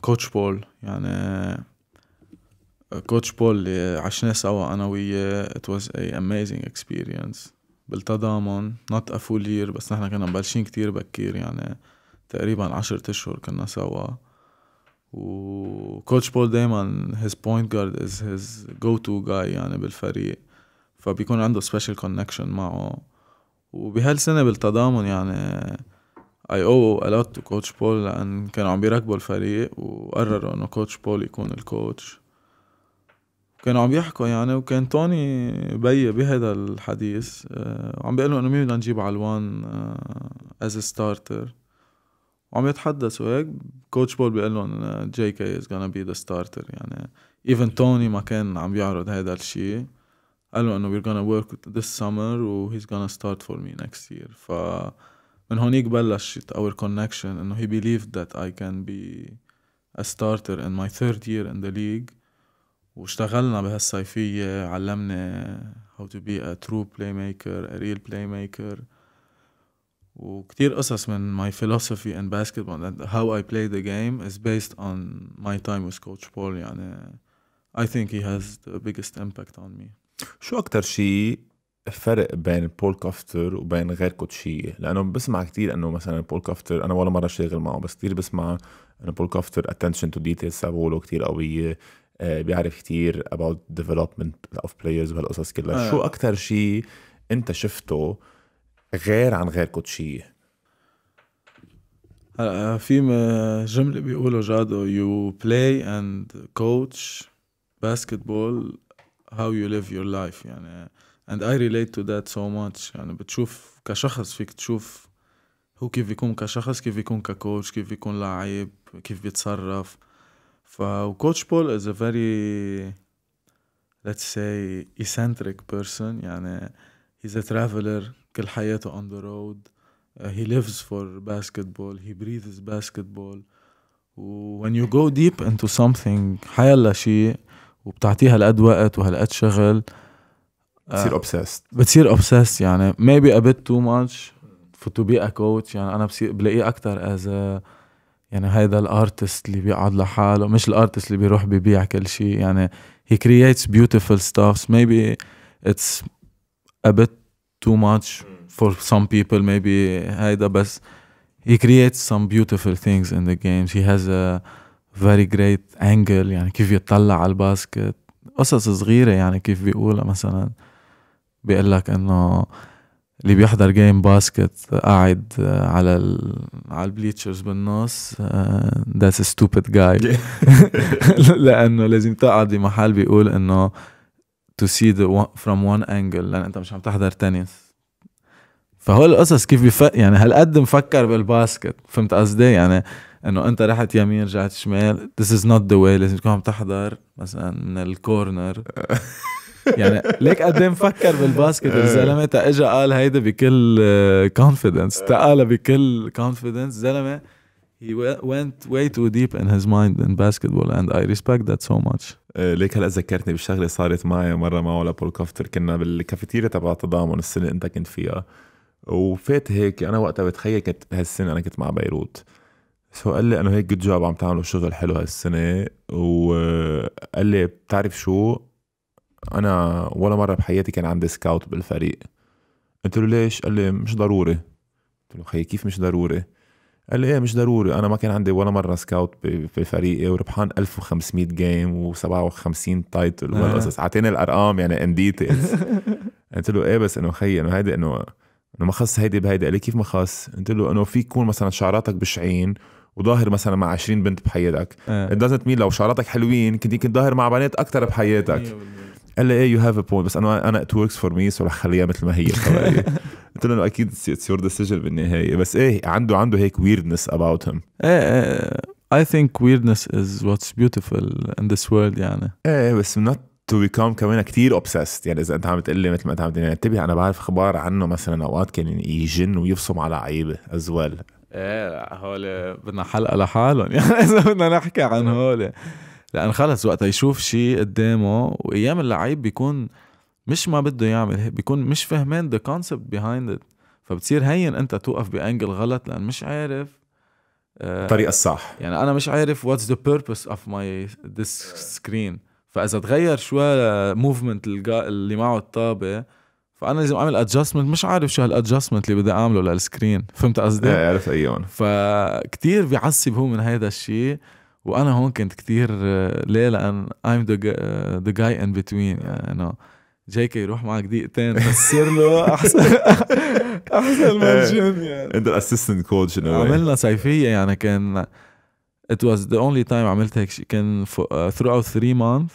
كوتش بول يعني آه، كوتش بول اللي آه، عشناه سوا انا وياه ات واز a اميزنج اكسبيرينس بالتضامن نوت افول يير بس نحن كنا مبلشين كتير بكير يعني تقريبا عشرة اشهر كنا سوا وكوتش بول دايما هيز بوينت جارد از هيز جو تو جاي يعني بالفريق فبيكون عنده سبيشال كونكشن معه وبهالسنه بالتضامن يعني اي او الوت تو كوتش بول لان كانوا عم بيركبوا الفريق وقرروا انه كوتش بول يكون الكوتش كانوا عم يحكوا يعني وكان توني بي بهذا الحديث آه، عم بيقولوا انه مين بدنا نجيب علوان از آه، ستارتر وعم يتحدثوا هيك كوتش بول بيقول لهم جي كي از gonna بي ذا ستارتر يعني ايفن توني ما كان عم يعرض هذا الشيء قالوا انه وير gonna ورك this summer وهيز gonna ستارت فور مي next year ف من هونيك بلشت اور كونكشن انه هي believed that I can be a starter in my third year in the league واشتغلنا بهالصيفية علمنا how to be a true playmaker a real playmaker وكتير قصص من my philosophy and basketball and how I play the game is based on my time with coach Paul يعني I think he has the biggest impact on me شو أكتر شيء فرق بين بول كافتر وبين غير كوتشية لأنه بسمع كتير أنه مثلا بول كافتر أنا ولا مرة شاغل معه بس كتير بسمع أنه بول كافتر attention to details سابوله كتير قوية آه، بيعرف كتير about development of players وهالقصص كلها آه. شو اكتر شيء انت شفته غير عن غير كوتشيه هلا آه، في جمله بيقولوا جادو يو بلاي اند كوتش باسكتبول هاو يو ليف يور لايف يعني and I relate to that so much يعني بتشوف كشخص فيك تشوف هو كيف بيكون كشخص كيف بيكون ككوتش كيف بيكون لعيب كيف بيتصرف فكوتش بول از ا فيري ليتس سي ايسنتريك بيرسون يعني هيز ا ترافلر كل حياته اون ذا رود هي ليفز فور باسكتبول هي بريثز باسكتبول وين يو جو ديب انتو سمثينج حيلا شيء وبتعطيها هالقد وقت وهالقد شغل بتصير اوبسيست uh, بتصير اوبسيست يعني ميبي ا بيت تو ماتش فور تو بي ا كوتش يعني انا بلاقيه اكثر از a يعني هيدا الارتست اللي بيقعد لحاله مش الارتست اللي بيروح ببيع كل شيء يعني he creates beautiful stuff maybe it's a bit too much for some people maybe هيدا بس he creates some beautiful things in the games he has a very great angle يعني كيف يطلع على الباسكت قصص صغيرة يعني كيف بيقولها مثلا بيقول لك انه اللي بيحضر جيم باسكت قاعد على ال... على البليتشرز بالنص ذاتس ستوبيد جاي لانه لازم تقعد بمحل بيقول انه تو سي ذا فروم وان انجل لان انت مش عم تحضر تنس فهول القصص كيف بيفكر يعني هالقد مفكر بالباسكت فهمت قصدي يعني انه انت رحت يمين رجعت شمال ذس از نوت ذا واي لازم تكون عم تحضر مثلا من الكورنر يعني ليك قد إيه مفكر بالباسكت إيه. الزلمه تا اجى قال هيدا بكل كونفيدنس آه، تا قالها بكل كونفيدنس زلمه he went way too deep in his mind in basketball and I respect that so much إيه، ليك هلا ذكرتني بشغله صارت معي مره مع لبول كوفتر كافتر كنا بالكافيتيريا تبع تضامن السنه انت كنت فيها وفات هيك انا وقتها بتخيل كنت هالسنه انا كنت مع بيروت سو قال لي انه هيك جود جوب عم تعملوا شغل حلو هالسنه وقال لي بتعرف شو انا ولا مره بحياتي كان عندي سكاوت بالفريق قلت له ليش قال لي مش ضروري قلت له خي كيف مش ضروري قال لي ايه مش ضروري انا ما كان عندي ولا مره سكاوت بفريقي إيه، وربحان 1500 جيم و57 تايتل والقصص اعطيني الارقام يعني ان ديتيلز قلت له ايه بس انه خي انه هيدي انه انه ما خص هيدي بهيدي قال لي كيف ما خص قلت له انه في يكون مثلا شعراتك بشعين وظاهر مثلا مع 20 بنت بحياتك ات دازنت مين لو شعراتك حلوين كنت يمكن ظاهر مع بنات اكثر بحياتك قال لي ايه يو هاف ا بوينت بس انا انا ات وركس فور مي سو رح خليها مثل ما هي قلت له اكيد اتس يور ديسيجن بالنهايه بس ايه عنده عنده هيك ويردنس اباوت هيم ايه اي ثينك ويردنس از واتس بيوتيفول ان ذس وورلد يعني ايه, إيه، بس نوت تو بيكم كمان كثير اوبسست يعني اذا انت عم تقول لي مثل ما انت عم تقول يعني انتبه انا بعرف اخبار عنه مثلا اوقات كان يجن ويفصم على عيبه از ويل ايه هول بدنا حلقه لحالهم يعني اذا بدنا نحكي عن هول لأن خلص وقت يشوف شيء قدامه وأيام اللعيب بيكون مش ما بده يعمل بيكون مش فهمان ذا كونسبت بيهايند ات فبتصير هين أنت توقف بأنجل غلط لأن مش عارف آه، الطريقة الصح يعني أنا مش عارف واتس ذا بيربس اوف ماي ذس سكرين فإذا تغير شوي موفمنت اللي معه الطابة فانا لازم اعمل ادجستمنت مش عارف شو هالادجستمنت اللي بدي اعمله للسكرين فهمت قصدي؟ ايه عرفت ايون فكتير بيعصب هو من هذا الشيء وانا هون كنت كثير آه، ليه لان ايم ذا جاي ان بتوين يعني انه جيكي يروح معك دقيقتين بس له احسن احسن من إيه. جيم يعني انت الاسيستنت كوتش عملنا صيفيه يعني كان ات واز ذا اونلي تايم عملت هيك شيء كان ثرو اوت 3 مانث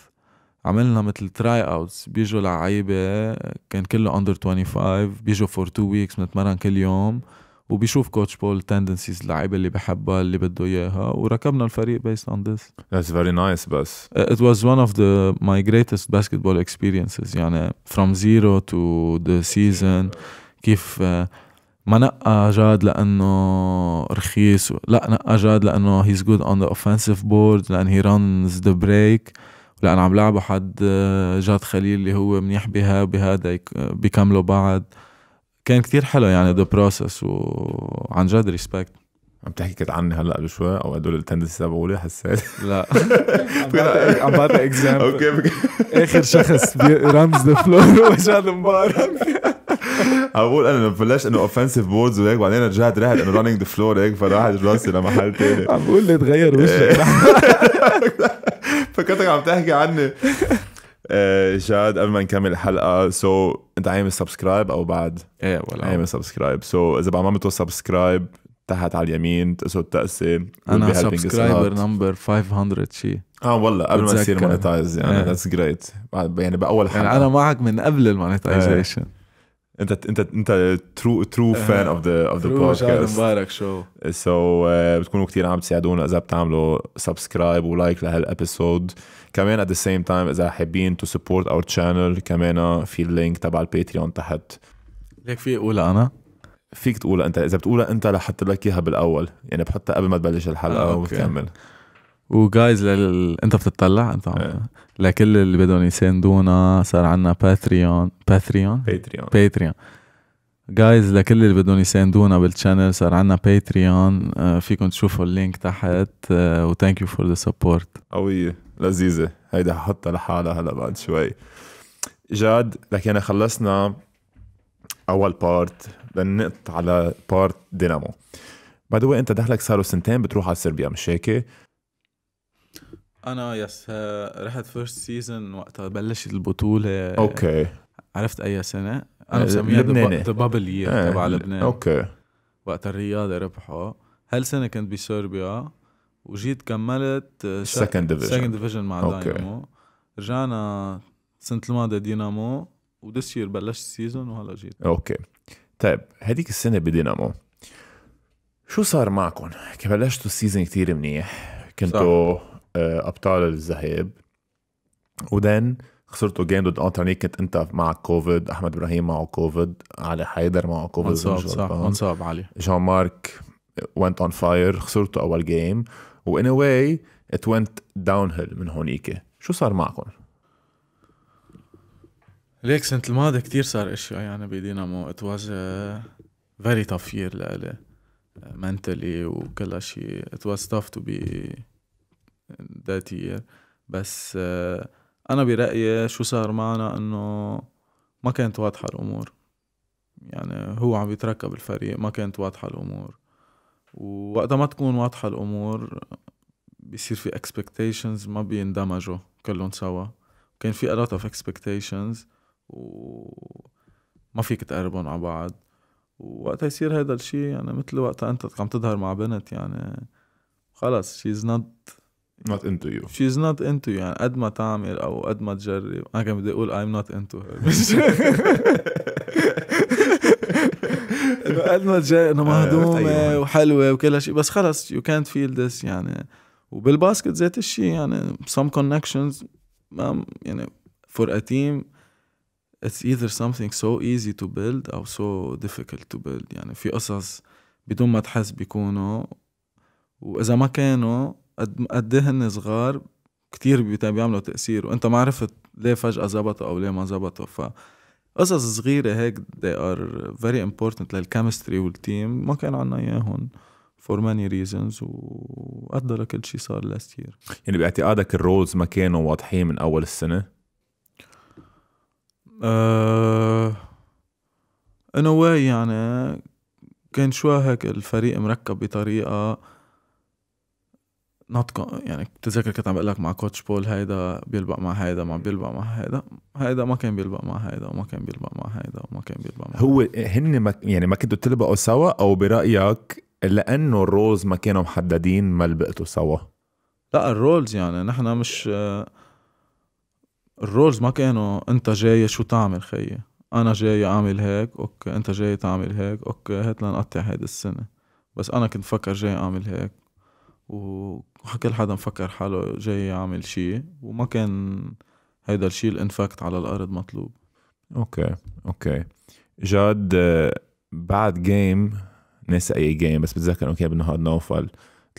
عملنا مثل تراي اوتس بيجوا لعيبه كان كله اندر 25 بيجوا فور تو ويكس بنتمرن كل يوم وبيشوف كوتش بول تندنسيز اللعيبه اللي بحبها اللي بده اياها وركبنا الفريق بيست اون ذس That's very nice بس uh, It was one of the my greatest basketball experiences يعني from zero to the season كيف uh, ما نقى جاد لانه رخيص لا نقى جاد لانه he's good on the offensive board لان he runs the break لان عم لعبه حد uh, جاد خليل اللي هو منيح بها بهذا بيكملوا بعض كان كتير حلو يعني ذا بروسس وعن جد ريسبكت عم تحكي كنت عني هلا قبل شوي او هدول التندنسي تبعولي حسيت لا عم بعطي اكزامبل اوكي اخر شخص رمز ذا فلور وجاد مبارك عم بقول انا بلشت انه اوفنسيف بوردز وهيك بعدين رجعت رحت انه رانينج ذا فلور هيك فراحت راسي لمحل ثاني عم بقول لي تغير وشك فكرتك عم تحكي عني آه، جاد قبل ما نكمل الحلقه سو so, انت عامل سبسكرايب او بعد؟ ايه ولا عامل سبسكرايب سو so, اذا ما عملتوا سبسكرايب تحت على اليمين تقصد التقسي انا سبسكرايبر نمبر 500 شي اه والله قبل ما يصير مونيتايز يعني ذاتس إيه. جريت يعني باول يعني حلقه يعني انا معك من قبل المونيتايزيشن إيه. انت انت انت ترو ترو فان اوف ذا اوف ذا بودكاست مبارك شو سو so, uh, بتكونوا كثير عم تساعدونا اذا بتعملوا سبسكرايب ولايك لهالابيسود كمان ات ذا سيم تايم اذا حابين تو سبورت اور تشانل كمان في اللينك تبع الباتريون تحت ليك في اقولها انا فيك تقولها انت اذا بتقولها انت رح لك اياها بالاول يعني بحطها قبل ما تبلش الحلقه آه، وتكمل وجايز لل... انت بتطلع انت عم... إيه. لكل اللي بدهم يساندونا صار عندنا باتريون باتريون باتريون باتريون جايز لكل اللي بدهم يساندونا بالشانل صار عندنا باتريون آه، فيكم تشوفوا اللينك تحت وثانك يو فور ذا سبورت قوية لذيذة هيدا ححطها لحالها هلا بعد شوي جاد لكن خلصنا اول بارت لنقط على بارت دينامو باي ذا انت دخلك صاروا سنتين بتروح على صربيا مش هيك؟ انا يس آه، رحت فيرست سيزون وقتها بلشت البطوله اوكي عرفت اي سنه انا آه، بسميها لبناني ذا بابل يير تبع لبنان اوكي وقت الرياضه ربحوا هالسنه كنت بصربيا وجيت كملت سكند ديفيجن سكند ديفيجن مع دينامو رجعنا السنه الماضي دينامو ودس يير بلشت السيزون وهلا جيت اوكي طيب هذيك السنه بدينامو شو صار معكم؟ بلشتوا السيزون كتير منيح كنتوا آه، ابطال الذهاب وذن خسرتوا جيم ضد اونتراني كنت انت معك كوفيد احمد ابراهيم معه كوفيد علي حيدر معه كوفيد انصاب صح انصاب علي جون مارك went اون فاير خسرتوا اول جيم وان a واي ات went داون هيل من هونيك شو صار معكم؟ ليك سنة الماضي كتير صار اشياء يعني بدينامو ات واز فيري تاف يير لإلي منتلي وكل شيء ات واز تاف تو بي ذات يير بس uh, انا برايي شو صار معنا انه ما كانت واضحه الامور يعني هو عم يتركب الفريق ما كانت واضحه الامور ووقتها ما تكون واضحه الامور بيصير في اكسبكتيشنز ما بيندمجوا كلهم سوا كان في الوت اوف اكسبكتيشنز وما فيك تقربهم على بعض ووقتها يصير هذا الشيء يعني مثل وقتها انت عم تظهر مع بنت يعني خلص شيز نوت not into you she's not into you يعني قد ما تعمل او قد ما تجرب انا كان بدي اقول I'm not into her قد ما تجرب انه آه، مهضومه وحلوه وكل شيء بس خلص you can't feel this يعني وبالباسكت ذات الشيء يعني some connections um، يعني for a team it's either something so easy to build أو so difficult to build يعني في قصص بدون ما تحس بيكونوا وإذا ما كانوا قد ايه هن صغار كثير بيعملوا تأثير وانت ما عرفت ليه فجأة زبطوا او ليه ما زبطوا ف قصص صغيرة هيك they are very important للكيمستري والتيم ما كان عنا اياهم فور ماني ريزونز وأدى لكل شيء صار last يير يعني باعتقادك الرولز ما كانوا واضحين من أول السنة؟ آه، in a way يعني كان شوي هيك الفريق مركب بطريقة نوت يعني بتتذكر كنت عم بقول لك مع كوتش بول هيدا بيلبق مع هيدا ما بيلبق مع هيدا هيدا ما كان بيلبق مع هيدا وما كان بيلبق مع هيدا وما كان بيلبق مع هو هن ما يعني ما كنتوا تلبقوا سوا او برايك لانه الرولز ما كانوا محددين ما لبقتوا سوا لا الرولز يعني نحن مش الرولز ما كانوا انت جاي شو تعمل خيي انا جاي اعمل هيك اوكي انت جاي تعمل هيك اوكي هات لنقطع هيدي السنه بس انا كنت فكر جاي اعمل هيك وكل حدا مفكر حاله جاي يعمل شيء وما كان هيدا الشيء الانفاكت على الارض مطلوب اوكي اوكي جاد بعد جيم ناسي اي جيم بس بتذكر انه كان بالنهار نوفل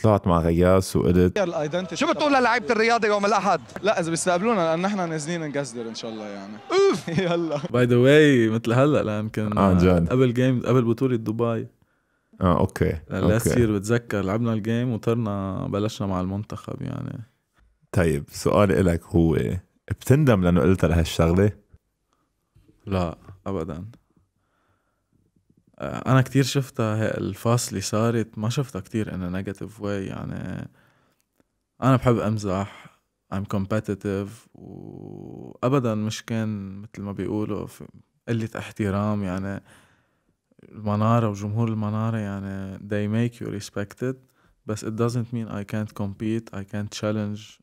طلعت مع غياس وقلت شو بتقول للعيبه الرياضه يوم الاحد؟ لا اذا بيستقبلونا لان نحن نازلين نقصدر ان شاء الله يعني اوف يلا باي ذا واي مثل هلا لان كنا آه جد. قبل جيم قبل بطوله دبي اه اوكي لاست يير بتذكر لعبنا الجيم وطرنا بلشنا مع المنتخب يعني طيب سؤالي إلك هو بتندم لأنه قلت لهالشغلة؟ لا أبدا أنا كتير شفتها الفاس الفاصلة صارت ما شفتها كتير إنها نيجاتيف واي يعني أنا بحب أمزح I'm competitive وأبدا مش كان مثل ما بيقولوا قلة احترام يعني المنارة وجمهور المنارة يعني they make you respected بس it doesn't mean I can't compete I can't challenge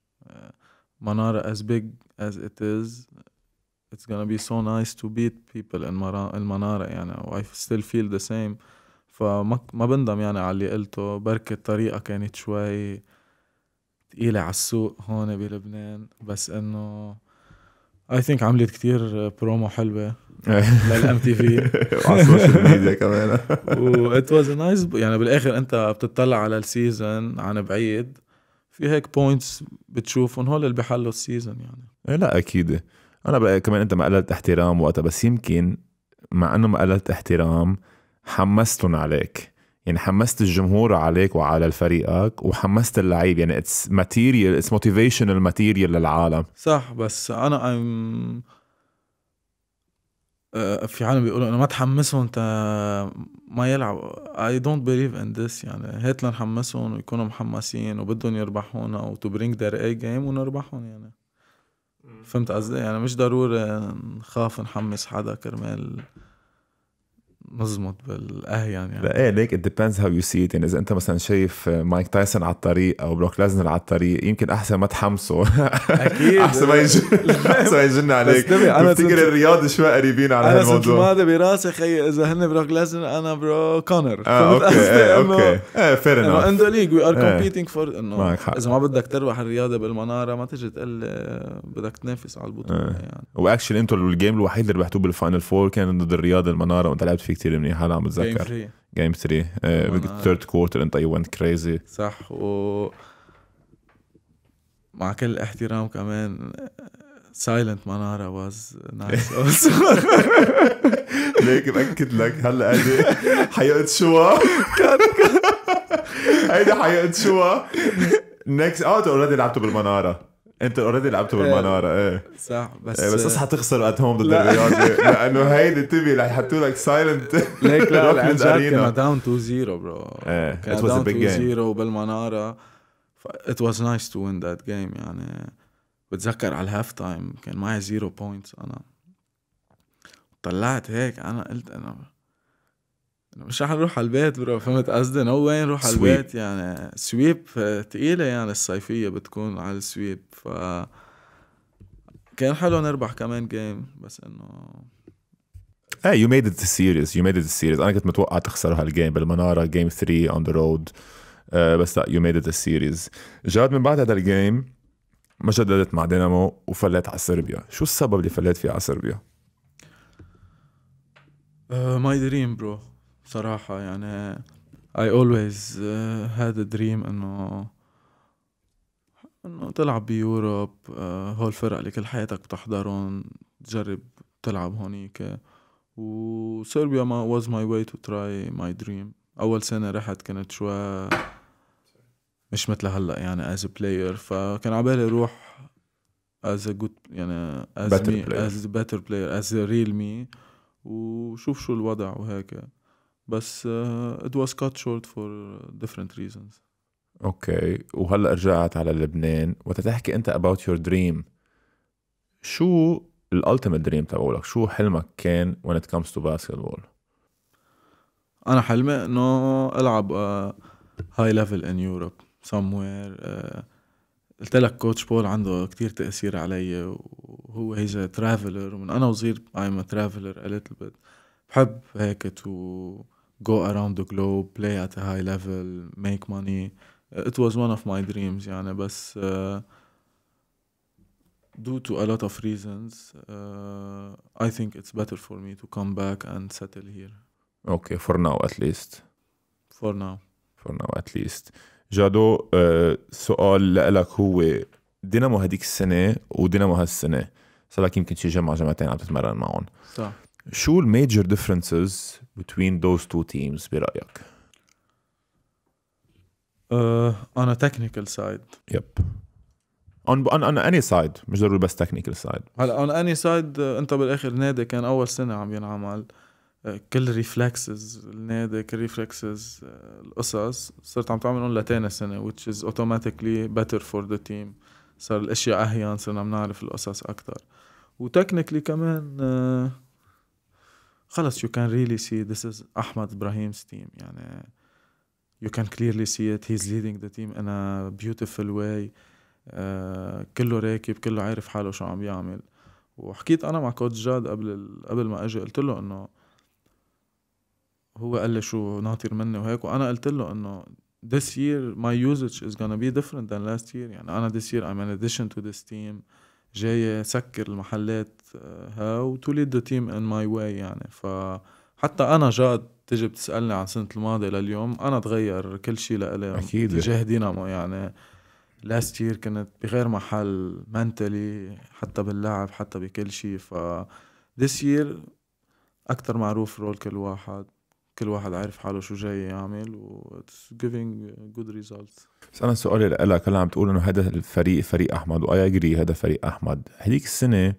منارة as big as it is it's gonna be so nice to beat people in المنارة يعني و I still feel the same فما ما بندم يعني على اللي قلته بركي الطريقة كانت شوي تقيلة على السوق هون بلبنان بس انه اي ثينك عملت كثير برومو حلوه للام تي في وعلى السوشيال ميديا كمان وات واز نايس يعني بالاخر انت بتطلع على السيزون عن بعيد في هيك بوينتس بتشوفهم هول اللي بيحلوا السيزون يعني إيه لا اكيد انا بقى كمان انت ما قللت احترام وقتها بس يمكن مع انه ما قللت احترام حمستهم عليك يعني حمست الجمهور عليك وعلى فريقك وحمست اللعيب يعني اتس ماتيريال اتس موتيفيشنال ماتيريال للعالم صح بس انا ام آه، في عالم بيقولوا انه ما تحمسهم انت ما يلعب اي دونت بليف ان ذس يعني هات لنحمسهم ويكونوا محمسين وبدهم يربحونا تو برينج ذير اي جيم ونربحهم يعني فهمت قصدي يعني مش ضروري نخاف نحمس حدا كرمال مزمط بالاهيان يعني لا ايه ليك ات ديبيندز هاو يو سي ات يعني اذا انت مثلا شايف مايك تايسون على الطريق او بروك لازنر على الطريق يمكن احسن ما تحمسه اكيد احسن ما يجي احسن ما يجن عليك انا بفتكر الرياض شوي قريبين على هالموضوع انا صرت ماضي براسي خي اذا هن بروك لازنر انا برو كونر اه اوكي ايه اوكي ايه فير انف انه ذا ليج وي ار كومبيتينج فور انه اذا ما بدك تربح الرياضه بالمناره ما تجي تقول بدك تنافس على البطوله إيه. يعني واكشلي انتوا الجيم الوحيد اللي ربحتوه بالفاينل فور كان ضد الرياضه المناره وانت لعبت فيه كثير منيحه هلا عم بتذكر جيم 3 جيم 3 ثيرد كوارتر انت يو ونت كريزي صح و مع كل احترام كمان سايلنت مانارا واز نايس اولسو ليك باكد لك هلا هيدي حقيقه شوا هيدي حقيقه شوا نكست اوت اوريدي لعبته بالمناره انت اوريدي لعبته إيه. بالمناره ايه صح بس إيه، بس اصحى تخسر ات هوم ضد الرياضي لانه هيدي تبي رح يحطوا لك سايلنت ليك لا لا داون 2 0 برو ايه كنا داون 2 0 وبالمناره ات واز نايس تو وين ذات جيم يعني بتذكر على الهاف تايم كان معي زيرو بوينتس انا طلعت هيك انا قلت انا مش رح نروح على البيت برو فهمت قصدي نو وين نروح على البيت يعني سويب آه، تقيله يعني الصيفيه بتكون على السويب ف كان حلو نربح كمان جيم بس انه ايه يو ميد ات سيريس يو ميد ات سيريس انا كنت متوقع تخسر هالجيم بالمناره جيم 3 اون ذا رود بس لا يو ميد ات سيريس جاد من بعد هذا الجيم ما جددت مع دينامو وفلت على صربيا شو السبب اللي فلت فيه على صربيا؟ ماي آه، دريم برو بصراحة يعني I always uh, had a dream انه انه تلعب بيوروب uh, هول الفرق اللي كل حياتك بتحضرهم تجرب تلعب هونيك وصربيا ما was my way to try my dream اول سنة رحت كنت شوي مش مثل هلا يعني as a player فكان عبالي روح as a good يعني as better me player. as a better player as a real me وشوف شو الوضع وهيك بس ات واز كات شورت فور ديفرنت ريزونز اوكي وهلا رجعت على لبنان وتتحكي انت اباوت يور دريم شو الالتيميت دريم تبعولك شو حلمك كان ات كمز تو باسكت بول انا حلمي انه العب هاي ليفل ان يوروب وير قلت لك كوتش بول عنده كتير تأثير علي وهو هيز ترافلر ومن انا وصغير ايم ترافلر ا ليتل bit بحب هيك تو go around the globe, play at a high level, make money. Uh, it was one of my dreams يعني but uh, due to a lot of reasons uh, I think it's better for me to come back and settle here. Okay, for now at least. For now. For now at least. جادو uh, سؤال لك هو دينامو هذيك السنة ودينامو هالسنة صار لك يمكن شي جمعة جمعتين عم تتمرن معهم. صح. شو الميجر ديفرنسز between those two teams برايك؟ انا تكنيكال سايد يب اون اون اني سايد مش ضروري بس تكنيكال سايد هلا اون اني سايد انت بالاخر نادي كان اول سنه عم ينعمل آه، كل ريفلكسز النادي كل ريفلكسز آه، القصص صرت عم تعملهم لتاني سنه which is automatically better for the team صار الاشياء اهين صرنا بنعرف القصص اكثر وتكنيكلي كمان آه، خلص you can really see this is أحمد إبراهيم's team يعني you can clearly see it he's leading the team in a beautiful way كله راكب كله عارف حاله شو عم يعمل وحكيت انا مع كوتش جاد قبل قبل ما اجي قلت له انه هو قال لي شو ناطر مني وهيك وانا قلت له انه this year my usage is gonna be different than last year يعني انا this year I'm an addition to this team جاي سكر المحلات ها وتو ليد ذا تيم ان ماي واي يعني فحتى انا جاد تجي بتسالني عن سنه الماضي لليوم انا تغير كل شيء لإلي اكيد تجاه دينامو يعني لاست يير كنت بغير محل منتلي حتى باللعب حتى بكل شيء ف ذس يير اكثر معروف رول كل واحد كل واحد عارف حاله شو جاي يعمل و it's giving good results بس انا سؤالي لك هلا عم تقول انه هذا الفريق فريق احمد واي اجري هذا فريق احمد هذيك السنه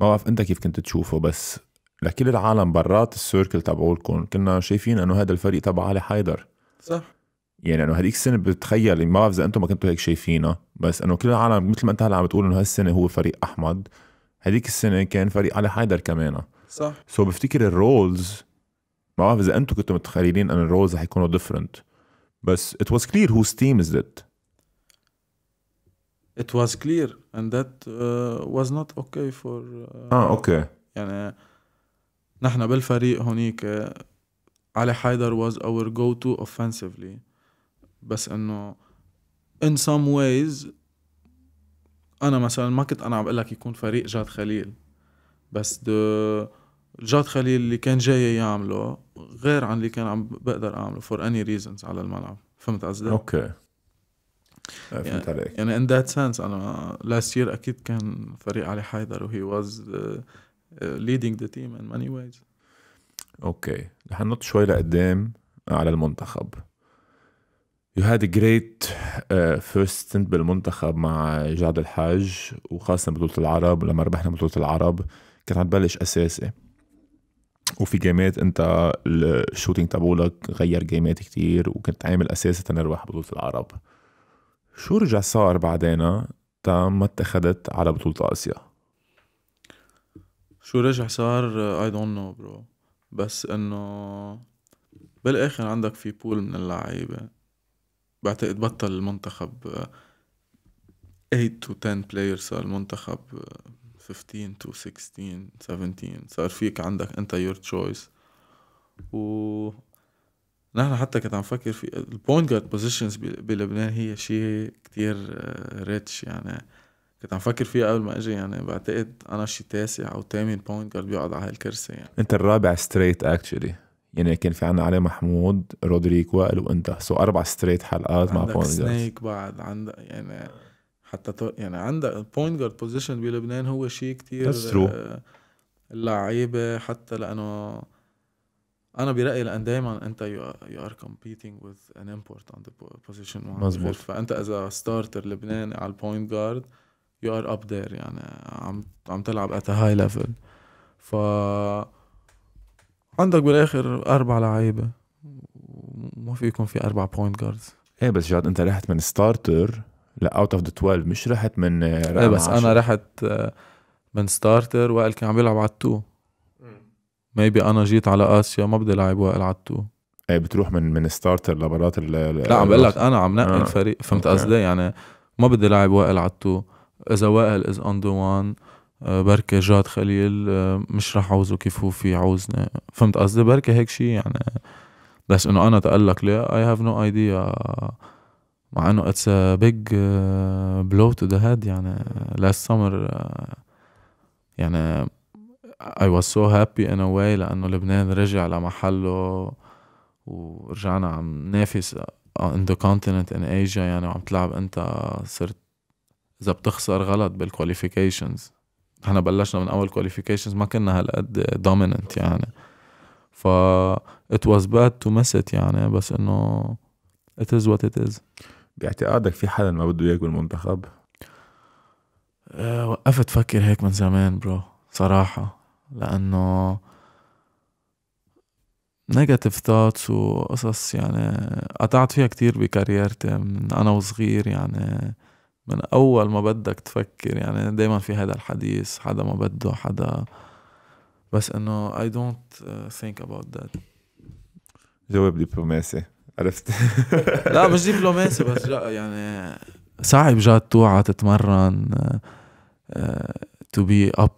ما بعرف انت كيف كنت تشوفه بس لكل العالم برات السيركل تبعولكم كنا شايفين انه هذا الفريق تبع علي حيدر صح يعني انه هذيك السنه بتخيل يعني ما بعرف اذا انتم ما كنتوا هيك شايفينها بس انه كل العالم مثل ما انت هلا عم بتقول انه هالسنه هو فريق احمد هذيك السنه كان فريق علي حيدر كمان صح سو so بفتكر الرولز ما بعرف اذا انتم كنتوا متخيلين ان الرولز رح يكونوا ديفرنت بس ات واز كلير هو ستيم از ذات it was clear and that uh, was not okay for uh, اه اوكي يعني نحن بالفريق هونيك آه، علي حيدر was our go to offensively بس انه in some ways انا مثلا ما كنت انا عم بقول لك يكون فريق جاد خليل بس جاد خليل اللي كان جاي يعمله غير عن اللي كان عم بقدر اعمله فور اني ريزونز على الملعب فهمت قصدي؟ اوكي آه، فهمت يعني عليك يعني ان ذات سنس انا لاست يير اكيد كان فريق علي حيدر وهي واز ليدينج ذا تيم ان ماني وايز اوكي رح ننط شوي لقدام على المنتخب يو هاد جريت فيرست ستنت بالمنتخب مع جاد الحاج وخاصة بطولة العرب لما ربحنا بطولة العرب كنت عم تبلش أساسي وفي جيمات انت الشوتينج تبولك غير جيمات كتير وكنت عامل اساسي تنربح بطولة العرب شو رجع صار بعدين تا ما اتخذت على بطولة آسيا شو رجع صار اي دونت نو برو بس انه بالاخر عندك في بول من اللعيبه بعتقد بطل المنتخب 8 تو 10 بلاير صار المنتخب 15 تو 16 17 صار فيك عندك انت يور تشويس و نحن حتى كنت عم فكر في البوينت جارد بوزيشنز بلبنان هي شيء كتير ريتش آه، يعني كنت عم فكر فيها قبل ما اجي يعني بعتقد انا شي تاسع او ثامن بوينت جارد بيقعد على هالكرسي يعني انت الرابع ستريت اكشلي يعني كان في عنا علي محمود رودريك وائل وانت سو اربع ستريت حلقات مع بوينت جارد سنيك بعد عندك يعني حتى يعني عندك البوينت جارد بوزيشن بلبنان هو شيء كتير اللعيبه آه، حتى لانه انا برايي لان دائما انت يو ار كومبيتينج وذ ان امبورت اون ذا بوزيشن مظبوط فانت اذا ستارتر لبناني على البوينت جارد يو ار اب ذير يعني عم عم تلعب ات هاي ليفل ف عندك بالاخر اربع لعيبه وما في يكون في اربع بوينت جاردز ايه بس جاد انت رحت من ستارتر لا اوت اوف ذا 12 مش رحت من ايه بس عشر. انا رحت آه، من ستارتر وائل كان عم يلعب على التو ميبي انا جيت على اسيا ما بدي لاعب وائل عتو اي ايه بتروح من من ستارتر لبرات لا عم بقول لك انا عم نقي آه. الفريق فهمت قصدي يعني ما بدي لاعب وائل عتو اذا وائل از اون ذا وان بركي جاد خليل آه، مش رح عوزه كيف هو في عوزنا فهمت قصدي بركي هيك شيء يعني بس انه انا تقلك ليه اي هاف نو ايديا مع انه اتس ا بيج بلو تو ذا هيد يعني لاست آه، سمر يعني I was so happy in a way لأنه لبنان رجع لمحله ورجعنا عم نافس in the continent in Asia يعني وعم تلعب أنت صرت إذا بتخسر غلط بالكواليفيكيشنز نحن بلشنا من أول كواليفيكيشنز ما كنا هالقد dominant يعني ف it was bad to miss it يعني بس إنه it is what it is باعتقادك في حدا ما بده إياك بالمنتخب؟ آه، وقفت فكر هيك من زمان برو صراحة لأنه نيجاتيف ثوتس وقصص يعني قطعت فيها كتير بكاريرتي من أنا وصغير يعني من أول ما بدك تفكر يعني دايما في هذا الحديث حدا ما بده حدا بس إنه I don't uh, think about that جواب دبلوماسي عرفت لا مش دبلوماسي بس لا يعني صعب جد توعى تتمرن تو بي اب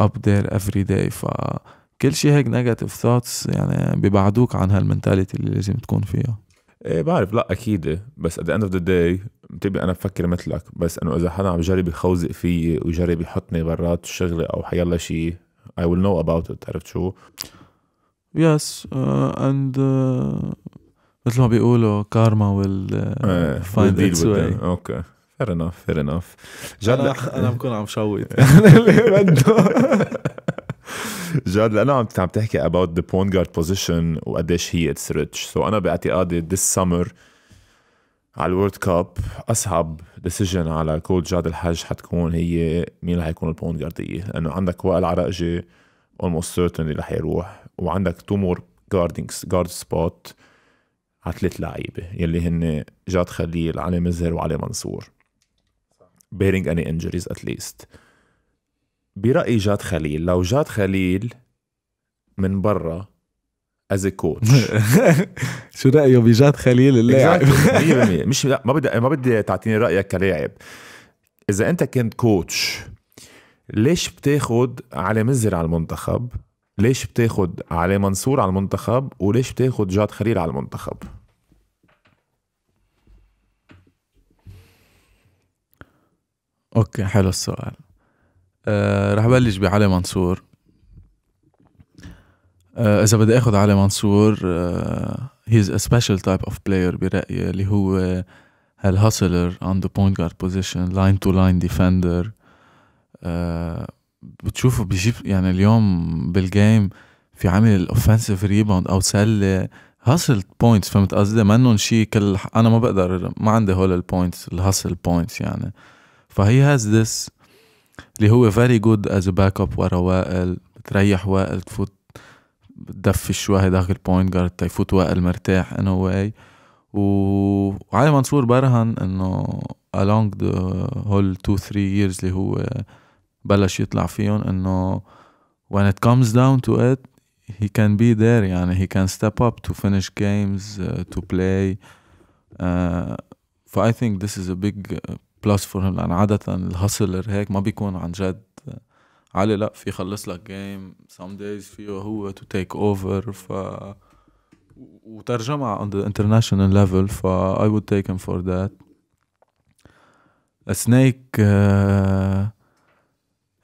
up there every day فكل شيء هيك نيجاتيف ثوتس يعني ببعدوك عن هالمنتاليتي اللي لازم تكون فيها ايه بعرف لا اكيد بس at the end of the day بتبقى انا بفكر مثلك بس انه اذا حدا عم يجرب يخوزق فيي ويجرب يحطني برات الشغله او حيلا شيء I will know about it عرفت شو؟ يس اند uh, uh, مثل ما بيقولوا كارما ويل فايند اتس واي اوكي فير انف فير انف جاد انا بكون عم شوط اللي بده جاد لانه عم عم تحكي اباوت ذا بوينت جارد بوزيشن وقديش هي اتس ريتش سو انا باعتقادي ذس سمر على الورد كاب اصعب ديسيجن على كول جاد الحاج حتكون هي مين رح يكون البوينت جارديه لانه عندك وائل عرقجي اولموست سيرتنلي رح يروح وعندك تو مور جاردنج جارد سبوت على ثلاث لعيبه يلي هن جاد خليل علي مزهر وعلي منصور bearing any injuries at least برأي جاد خليل لو جاد خليل من برا از كوتش شو رأيه بجاد خليل اللاعب 100% مش لا ما بدي ما بدي تعطيني رأيك كلاعب إذا أنت كنت كوتش ليش بتاخد علي مزر على المنتخب ليش بتاخد علي منصور على المنتخب وليش بتاخد جاد خليل على المنتخب اوكي حلو السؤال أه رح بلش بعلي منصور أه اذا بدي اخذ علي منصور هيز ا سبيشال تايب اوف بلاير برايي اللي هو هالهاسلر اون ذا بوينت جارد بوزيشن لاين تو لاين ديفندر بتشوفه بيجيب يعني اليوم بالجيم في عامل الاوفنسيف ريباوند او سله هاسل بوينتس فهمت قصدي منهم شيء كل انا ما بقدر ما عندي هول البوينتس الهاسل بوينتس يعني فهي هاز ذس اللي هو فيري جود از باك اب ورا وائل بتريح وائل تفوت بتدفي شوي داخل البوينت جارد تيفوت وائل مرتاح ان واي وعلي منصور برهن انه along the whole 2 3 years اللي هو بلش يطلع فيهم انه when it comes down to it he can be there يعني he can step up to finish games uh, to play uh, I think this is a big بلاتفورم لان عاده الهاسلر هيك ما بيكون عن جد علي لا في خلص لك جيم سام دايز فيه هو تو تيك اوفر ف وترجمها on the international level ف I would take him for that سنيك آه،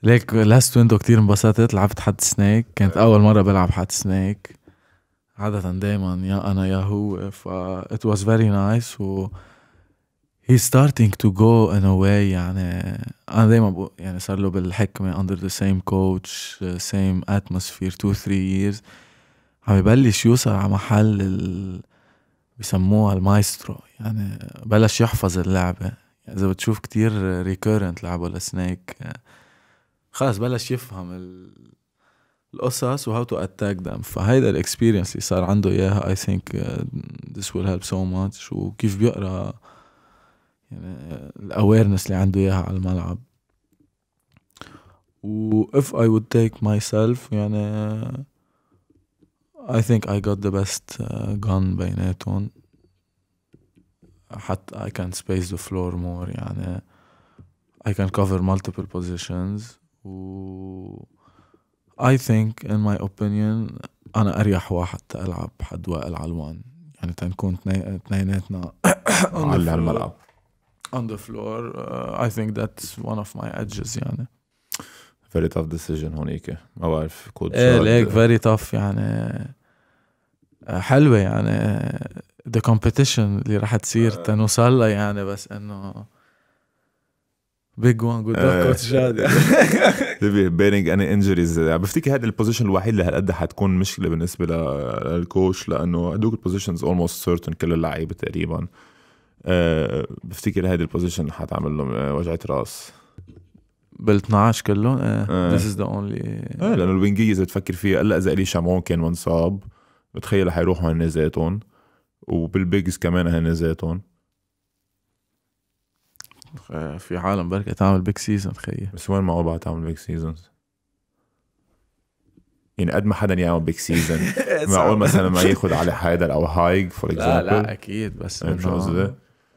ليك لاست ويندو كتير انبسطت لعبت حد سنيك كانت أول مرة بلعب حد سنيك عادة دايما يا أنا يا هو ف it was very nice و هي ستارتينج تو جو ان واي يعني انا دايما بقول يعني صار له بالحكمه اندر ذا سيم كوتش سيم اتموسفير تو ثري ييرز عم يبلش يوصل على محل ال... بسموها المايسترو يعني بلش يحفظ اللعبه يعني اذا بتشوف كتير ريكورنت لعبه لسنيك خلص بلش يفهم ال... القصص وهاو تو اتاك ذم فهيدا الاكسبيرينس اللي صار عنده اياها اي ثينك ذس ويل هيلب سو ماتش وكيف بيقرا يعني الاويرنس اللي عنده اياها على الملعب و if I would take myself يعني I think I got the best uh, gun بيناتهم حتى I can space the floor more يعني I can cover multiple positions و I think in my opinion أنا أريح واحد تألعب حد وائل علوان يعني تنكون تنيناتنا على الملعب on the floor uh, I think that's one of my edges يعني very tough decision هونيك ما بعرف كود ايه ليك very tough يعني آه، حلوه يعني the competition اللي رح تصير آه. تنوصل لها يعني بس انه big one good luck كوتش بيرنج اني انجريز بفتكر هذا البوزيشن الوحيد اللي هالقد حتكون مشكله بالنسبه للكوش لانه هدول البوزيشنز اولموست سيرتن كل اللعيبه تقريبا آه، بفتكر هيدي البوزيشن حتعمل لهم آه، وجعه راس بال 12 كلهم ايه ذيس از ذا اونلي ايه لانه الوينجيه اذا بتفكر فيها هلا اذا الي شامون كان منصاب بتخيل حيروحوا هن ذاتهم وبالبيجز كمان هن ذاتهم في عالم بركة تعمل بيك سيزون تخيل بس وين ما بعد تعمل بيك سيزون يعني قد ما حدا يعمل بيك سيزون معقول مثلا ما ياخذ على حيدر او هايك فور اكزامبل لا لا اكيد بس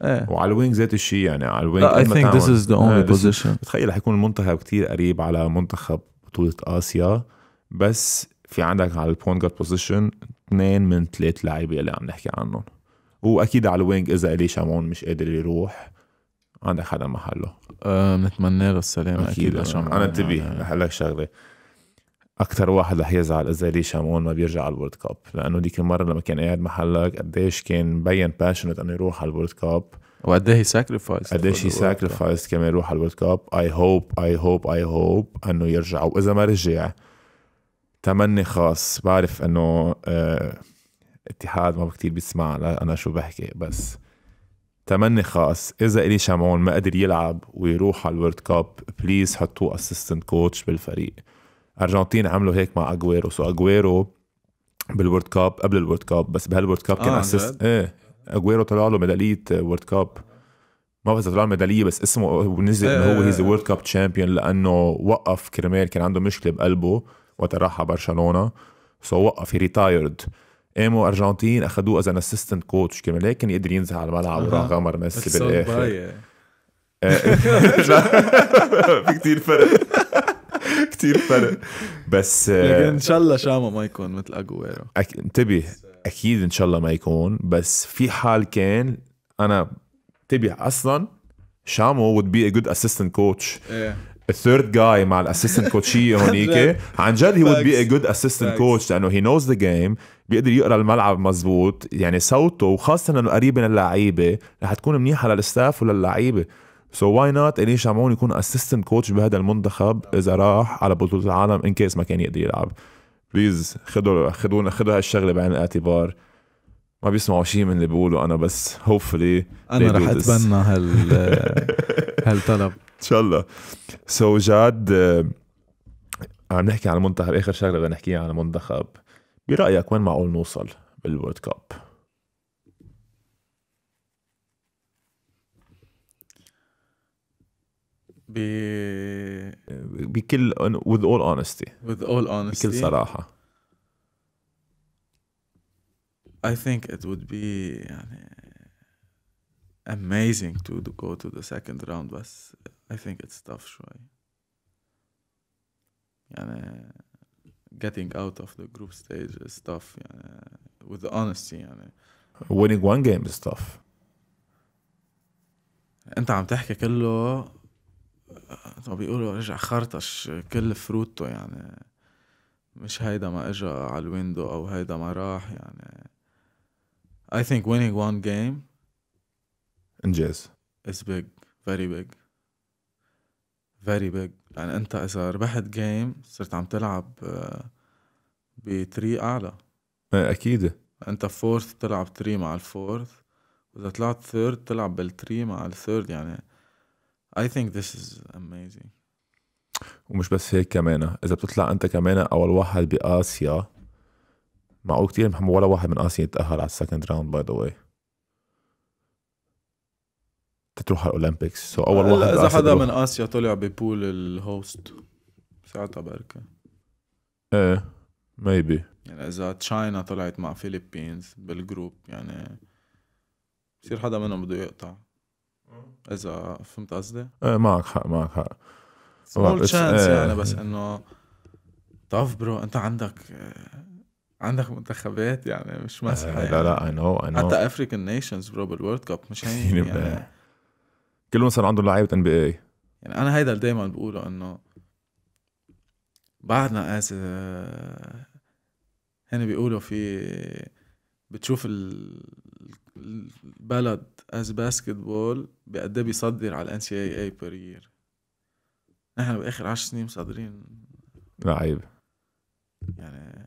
ايه وعلى الوينج ذات الشيء يعني على الوينج اي ثينك ذيس از ذا اونلي بوزيشن بتخيل رح يكون المنتخب كتير قريب على منتخب بطولة اسيا بس في عندك على البوينت جارد بوزيشن اثنين من ثلاث لعيبه اللي عم نحكي عنهم واكيد على الوينج اذا الي شامون مش قادر يروح عندك حدا محله أه نتمنى له السلامه اكيد, أكيد, انا انتبه يعني. رح اقول لك شغله اكثر واحد رح يزعل اذا لي شامون ما بيرجع على الورد كاب لانه ديك المره لما كان قاعد محلك قديش كان مبين باشنت انه يروح على الورد كاب وقد ايه هي ساكريفايس قد ايش ساكريفايس كمان يروح على الورد كاب اي هوب اي هوب اي هوب انه يرجع واذا ما رجع تمني خاص بعرف انه اه اتحاد ما كتير بيسمع انا شو بحكي بس تمني خاص اذا الي شامون ما قدر يلعب ويروح على الورد كاب بليز حطوه اسيستنت كوتش بالفريق ارجنتين عملوا هيك مع اجويرو سو اجويرو بالورد كاب قبل الورد كاب بس بهالورد كاب كان آه اسيست ايه اجويرو طلع له ميداليه وورد كاب ما بس طلع ميداليه بس اسمه ونزل انه هو هيز وورد كاب تشامبيون لانه وقف كرمال كان عنده مشكله بقلبه وقت راح على برشلونه سو وقف ريتايرد قاموا ارجنتين اخذوه از ان اسيستنت كوتش كرمال هيك كان يقدر ينزل على الملعب وراح غمر ميسي بالاخر إيه. في كثير فرق كتير فرق بس آه، ان شاء الله شاما ما يكون مثل اجويرو انتبه اكيد ان شاء الله ما يكون بس في حال كان انا انتبه اصلا شامو would be a good assistant coach ايه الثيرد جاي مع الاسيستنت كوتشي هونيك عن جد هي وود بي ا جود اسيستنت كوتش لانه هي نوز ذا جيم بيقدر يقرا الملعب مزبوط يعني صوته وخاصه انه قريب من اللعيبه رح تكون منيحه للستاف وللعيبه سو واي نوت اليش شمعون يكون اسيستنت كوتش بهذا المنتخب اذا راح على بطوله العالم ان كيس ما كان يقدر يلعب بليز خذوا خذوا خذوا هالشغله بعين الاعتبار ما بيسمعوا شيء من اللي بقوله انا بس هوبفلي انا رح اتبنى هال هالطلب ان شاء الله سو so جاد آه، عم نحكي عن المنتخب اخر شغله بدنا نحكيها عن المنتخب برايك وين معقول نوصل بالورد كاب ب... بكل with all honesty with all honesty بكل صراحة I think it would be يعني amazing to go to the second round بس I think it's tough شوي يعني getting out of the group stage is tough يعني with the honesty يعني winning one game is tough انت عم تحكي كله طب بيقولوا رجع خرطش كل فروتو يعني مش هيدا ما اجى على الويندو او هيدا ما راح يعني I think winning one game انجاز is big very big very big يعني انت اذا ربحت جيم صرت عم تلعب آه، بتري اعلى إيه، اكيد انت فورث تلعب تري مع الفورث واذا طلعت ثيرد تلعب بالتري مع الثيرد يعني I think this is amazing ومش بس هيك كمان اذا بتطلع انت كمان اول واحد باسيا معقول كثير ولا واحد من اسيا يتاهل على السكند راوند باي ذا واي تروح على الاولمبيكس سو so اول واحد اذا حدا من اسيا طلع ببول الهوست ساعتها بركة ايه ميبي يعني اذا تشاينا طلعت مع فيلبينز بالجروب يعني بصير حدا منهم بده يقطع اذا فهمت قصدي؟ ايه معك حق معك حق سمول تشانس إيه. يعني بس انه طف برو انت عندك عندك منتخبات يعني مش إيه، مسحه يعني. لا لا اي نو اي نو حتى افريكان نيشنز برو بالورد كاب مش هين يعني كلهم صار عندهم لعيبه ان بي اي يعني انا هيدا اللي دايما بقوله انه بعدنا از آه، هن بيقولوا في بتشوف ال... البلد از باسكتبول بقد إيه بيصدر على الان سي اي اي بير يير نحن باخر 10 سنين مصدرين لعيب يعني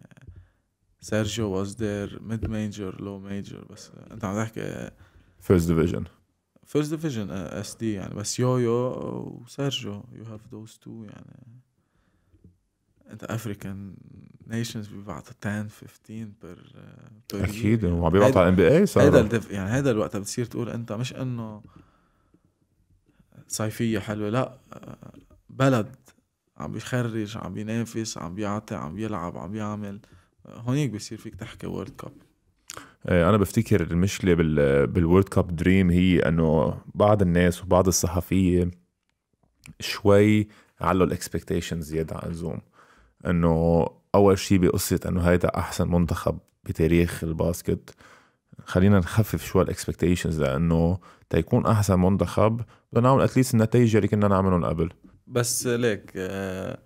سيرجيو واز ذير ميد ميجر لو ميجر بس انت عم تحكي فيرست ديفيجن فيرست ديفيجن اس دي يعني بس يويو وسيرجيو يو هاف ذوز تو يعني ذا افريكان نيشنز بيبعتوا 10 15 بير اكيد وعم يعني بيبعتوا على الان بي اي صار هذا يعني هذا الوقت بتصير تقول انت مش انه صيفيه حلوه لا بلد عم بيخرج عم بينافس عم بيعطي عم بيلعب عم بيعمل هونيك بصير فيك تحكي وورد كاب إيه، انا بفتكر المشكله بالوورلد كاب دريم هي انه بعض الناس وبعض الصحفيه شوي علوا الاكسبكتيشن زياده عن اللزوم انه اول شيء بقصه انه هيدا احسن منتخب بتاريخ الباسكت خلينا نخفف شوي الاكسبكتيشنز لانه تيكون احسن منتخب بدنا نعمل اتليست النتائج اللي كنا نعملهم قبل بس ليك آه،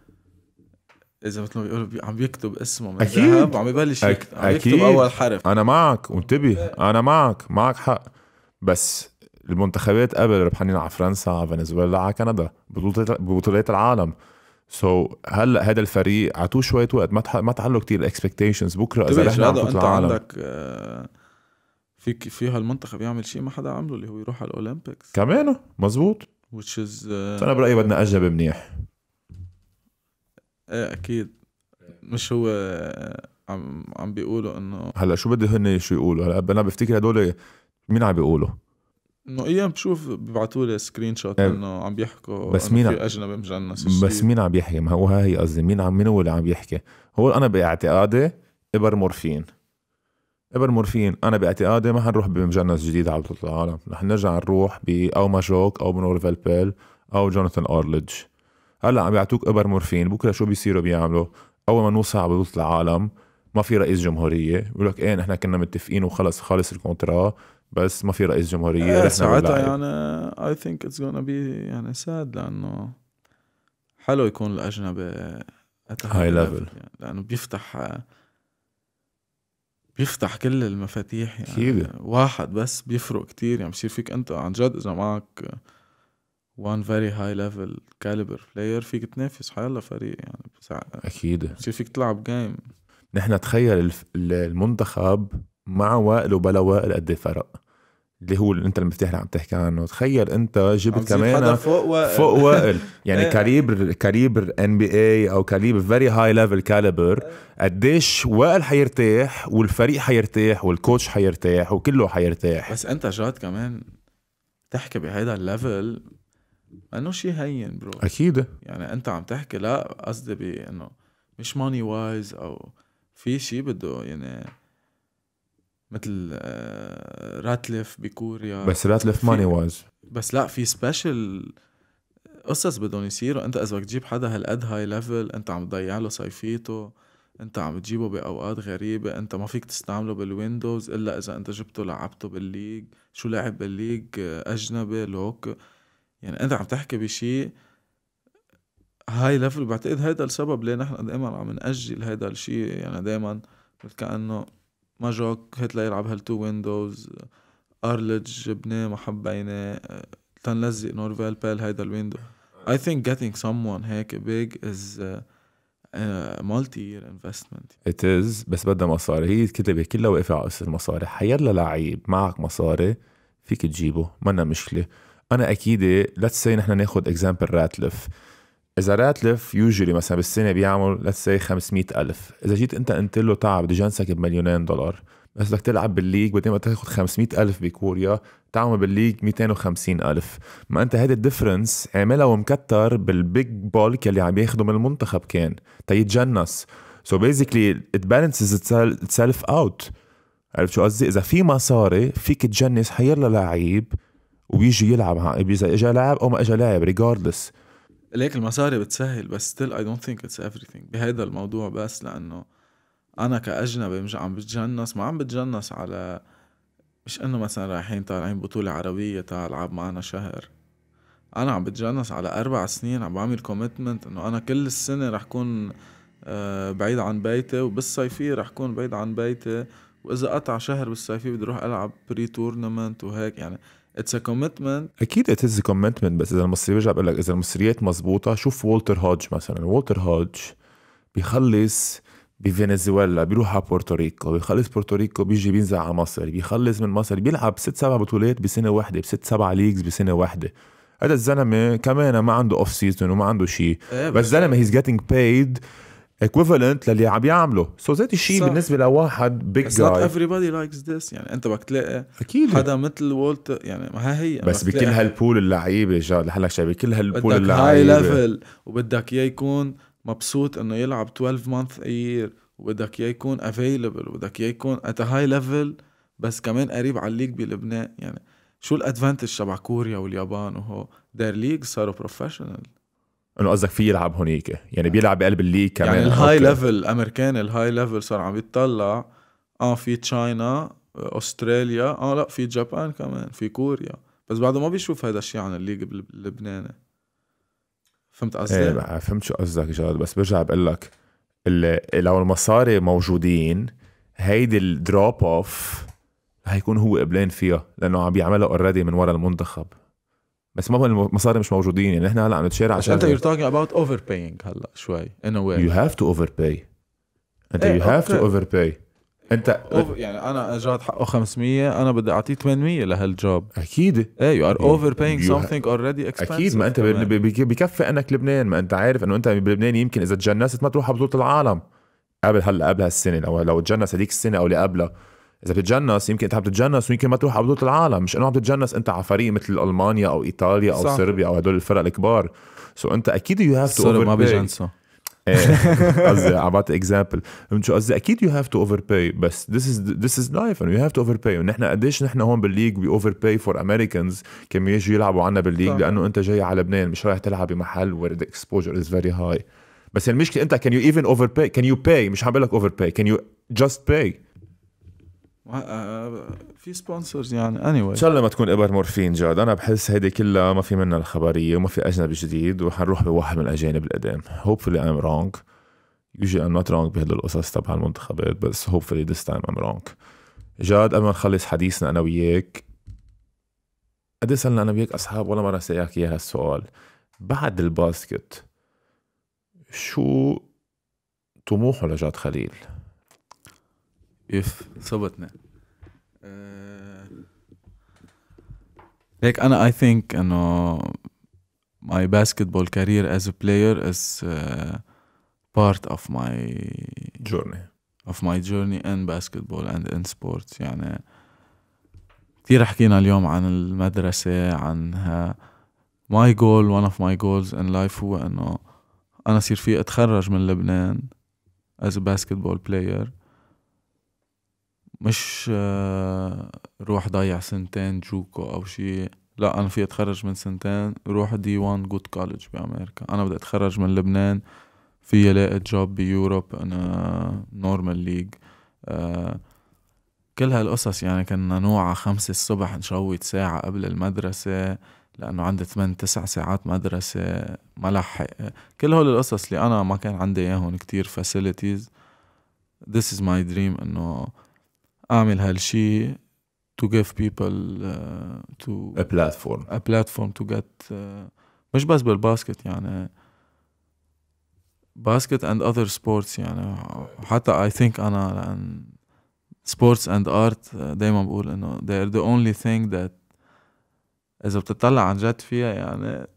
اذا مثل ما بيقولوا عم بيكتب اسمه من أكيد. عم وعم يبلش يكتب عم يكتب اول حرف انا معك وانتبه انا معك معك حق بس المنتخبات قبل ربحانين على فرنسا على فنزويلا على كندا ببطولات العالم سو so, هلا هذا الفريق عطوه شويه وقت ما ما تعلوا كثير الاكسبكتيشنز بكره اذا رحنا عم انت العالم. عندك في آه، في هالمنتخب يعمل شيء ما حدا عمله اللي هو يروح على الاولمبيكس كمان مزبوط which is uh, انا برايي بدنا اجنبي منيح ايه اكيد مش هو آه، عم عم بيقولوا انه هلا شو بده هن شو يقولوا هلا انا بفتكر هدول مين عم بيقولوا انه ايام بشوف ببعثوا لي سكرين شوت إيه، انه عم بيحكوا بس مين في اجنبي مجنس بس مين عم بيحكي ما هو هي قصدي مين عم مين هو اللي عم بيحكي هو انا باعتقادي ابر مورفين ابر مورفين انا باعتقادي ما حنروح بمجنس جديد على بطوله العالم رح نرجع نروح او ماجوك او بنورفيل بيل او جوناثان ارلج هلا عم بيعطوك ابر مورفين بكره شو بيصيروا بيعملوا اول ما نوصل على بطوله العالم ما في رئيس جمهوريه بيقول لك ايه نحن كنا متفقين وخلص خالص الكونترا بس ما في رئيس جمهوريه إيه، ساعتها يعني اي ثينك اتس gonna بي يعني ساد لانه حلو يكون الاجنبي هاي ليفل يعني لانه بيفتح بيفتح كل المفاتيح يعني كيبه. واحد بس بيفرق كتير يعني بصير فيك انت عن جد اذا معك وان فيري هاي ليفل كاليبر بلاير فيك تنافس حيلا فريق يعني بسع... اكيد بصير فيك تلعب جيم نحن تخيل المنتخب مع وائل وبلا وائل قد إيه فرق اللي هو انت المفتاح اللي عم تحكي عنه تخيل انت جبت كمان فوق وقل فوق وقل يعني إيه. كاليبر كاليبر ان بي اي او كاليبر فيري هاي ليفل كاليبر قديش وائل حيرتاح والفريق حيرتاح والكوتش حيرتاح وكله حيرتاح بس انت جاد كمان تحكي بهيدا الليفل انه شيء هين برو اكيد يعني انت عم تحكي لا قصدي بانه مش ماني وايز او في شيء بده يعني مثل آه، راتلف بكوريا بس راتلف ماني واز بس لا في سبيشل قصص بدهم يصيروا انت اذا بدك تجيب حدا هالقد هاي ليفل انت عم تضيع له صيفيته انت عم تجيبه باوقات غريبه انت ما فيك تستعمله بالويندوز الا اذا انت جبته لعبته بالليج شو لعب بالليج اجنبي لوك يعني انت عم تحكي بشيء هاي ليفل بعتقد هيدا السبب ليه نحن دائما إيه عم نأجل هيدا الشيء يعني دائما كأنه ماجوك هتلا يلعب هالتو ويندوز ارلج جبناه ما حبيناه تنلزق نورفيل بال هيدا الويندو ثينك think سم ون هيك بيج از مالتي يير انفستمنت ات از بس بدها مصاري هي الكتابه كلها واقفه على قصه المصاري حيلا لعيب معك مصاري فيك تجيبه منا مشكله انا اكيد ليتس سي نحن ناخذ اكزامبل راتلف اذا راتلف يوجري مثلا بالسنه بيعمل ليتس 500 الف اذا جيت انت قلت له تعال بدي جنسك بمليونين دولار بس بدك تلعب بالليج بدل ما تاخذ 500 ألف بكوريا تعمل بالليج 250 ألف ما أنت هيدا الديفرنس عاملها ومكتر بالبيج بولك اللي عم ياخده من المنتخب كان تيتجنس سو بيزيكلي ات بالانسز اتسلف اوت عرفت شو قصدي؟ إذا في مصاري فيك تجنس حيلا لعيب وبيجي يلعب اذا اجى لاعب او ما اجى لاعب ريجاردلس ليك المصاري بتسهل بس ستيل اي دونت ثينك اتس everything بهيدا الموضوع بس لانه انا كاجنبي مش عم بتجنس ما عم بتجنس على مش انه مثلا رايحين طالعين بطولة عربية تلعب العب معنا شهر انا عم بتجنس على اربع سنين عم بعمل كوميتمنت انه انا كل السنة رح كون آه، بعيد عن بيتي وبالصيفية رح كون بعيد عن بيتي واذا قطع شهر بالصيفية بدي اروح العب بري تورنمنت وهيك يعني اتس ا كوميتمنت اكيد اتس ا كوميتمنت بس اذا المصري برجع بقول لك اذا المصريات مزبوطه شوف والتر هودج مثلا والتر هودج بيخلص بفنزويلا بيروح على بورتوريكو بيخلص بورتوريكو بيجي بينزل على مصر بيخلص من مصر بيلعب ست سبع بطولات بسنه واحده بست سبع ليجز بسنه واحده هذا الزلمه كمان ما عنده اوف سيزون وما عنده شيء إيه، بس الزلمه هيز جيتنج بايد ايكوفالنت للي عم يعمله سو ذات الشيء بالنسبه لواحد بيج جاي ايفري بادي لايكس ذس يعني انت بدك تلاقي اكيد حدا مثل وولت يعني ما هي بس بكل هالبول اللعيبه جاد لحالك شايف بكل هالبول اللعيبه بدك هاي ليفل وبدك اياه يكون مبسوط انه يلعب 12 مانث اير وبدك اياه يكون افيلبل وبدك اياه يكون ات هاي ليفل بس كمان قريب على الليج بلبنان يعني شو الادفانتج تبع كوريا واليابان وهو دير ليج صاروا بروفيشنال انه قصدك في يلعب هونيك يعني بيلعب بقلب الليج يعني كمان يعني الهاي ليفل امريكان الهاي ليفل صار عم يتطلع اه في تشاينا استراليا اه لا في جابان كمان في كوريا بس بعده ما بيشوف هذا الشيء عن الليج اللبناني فهمت قصدي؟ ايه فهمت شو قصدك جاد بس برجع بقول لك لو المصاري موجودين هيدي الدروب اوف هيكون هو قبلان فيها لانه عم بيعملها اوريدي من ورا المنتخب بس ما المصاري مش موجودين يعني نحن هلا عم نتشارع عشان انت يور توكينج اباوت اوفر باينج هلا شوي ان واي يو هاف تو اوفر باي انت يو هاف تو اوفر باي انت يعني انا جاد حقه 500 انا بدي اعطيه 800 لهالجوب اكيد ايه يو ار اوفر باينج سمثينج اوريدي اكسبنسيف اكيد ما انت بكفي انك لبنان ما انت عارف انه انت بلبنان يمكن اذا تجنست ما تروح على بطوله العالم قبل هلا قبل هالسنه او لو تجنس هذيك السنه او اللي قبلها اذا بتتجنس يمكن انت عم تتجنس ويمكن ما تروح على بطوله العالم مش انه عم تتجنس انت على فريق مثل المانيا او ايطاليا او صح. صربيا او هدول الفرق الكبار سو so انت اكيد يو هاف تو اوفر ما بيجنسوا إيه، قصدي عم بعطي اكزامبل فهمت شو قصدي اكيد يو هاف تو اوفر باي بس ذس از ذس از لايف يو هاف تو اوفر باي ونحن قديش نحن هون بالليغ وي اوفر باي فور امريكانز كم يجوا يلعبوا عنا بالليغ لانه انت جاي على لبنان مش رايح تلعب بمحل وير ذا اكسبوجر از فيري هاي بس المشكله انت كان يو ايفن اوفر باي كان يو باي مش عم بقول لك اوفر باي كان يو جاست باي آه، آه، آه، في سبونسرز يعني اني anyway. ان شاء الله ما تكون ابر مورفين جاد انا بحس هيدي كلها ما في منها الخبريه وما في اجنبي جديد وحنروح بواحد من الاجانب القدام هوبفلي ام رونج usually I'm نوت رونج بهدول القصص تبع المنتخبات بس هوبفلي ذس تايم ام رونج جاد قبل ما نخلص حديثنا انا وياك قد إيه صرنا انا وياك اصحاب ولا مره سالك اياها السؤال بعد الباسكت شو طموحه لجاد خليل يف ثبتنا آه، هيك انا اي ثينك انه ماي باسكتبول كارير از ا بلاير از بارت اوف ماي جورني اوف ماي جورني ان باسكتبول اند ان سبورتس يعني كثير حكينا اليوم عن المدرسه عن ماي جول وان اوف ماي جولز ان لايف هو انه انا صير في اتخرج من لبنان از ا باسكتبول بلاير مش آه، روح ضيع سنتين جوكو او شيء لا انا في اتخرج من سنتين روح دي وان جود كولج بامريكا انا بدي اتخرج من لبنان في الاقي جوب بيوروب انا نورمال ليج آه، كل هالقصص يعني كنا نوعى خمسة الصبح نشوت ساعة قبل المدرسة لأنه عندي ثمان تسع ساعات مدرسة ما لحق كل هول القصص اللي أنا ما كان عندي إياهم كتير فاسيلتيز this is my dream إنه اعمل هالشيء to give people uh, to a platform a platform to get uh, مش بس بالباسكت يعني باسكت and other sports يعني حتى I think أنا لأن sports and art uh، دايما بقول إنه they are the only thing that إذا بتطلع عن جد فيها يعني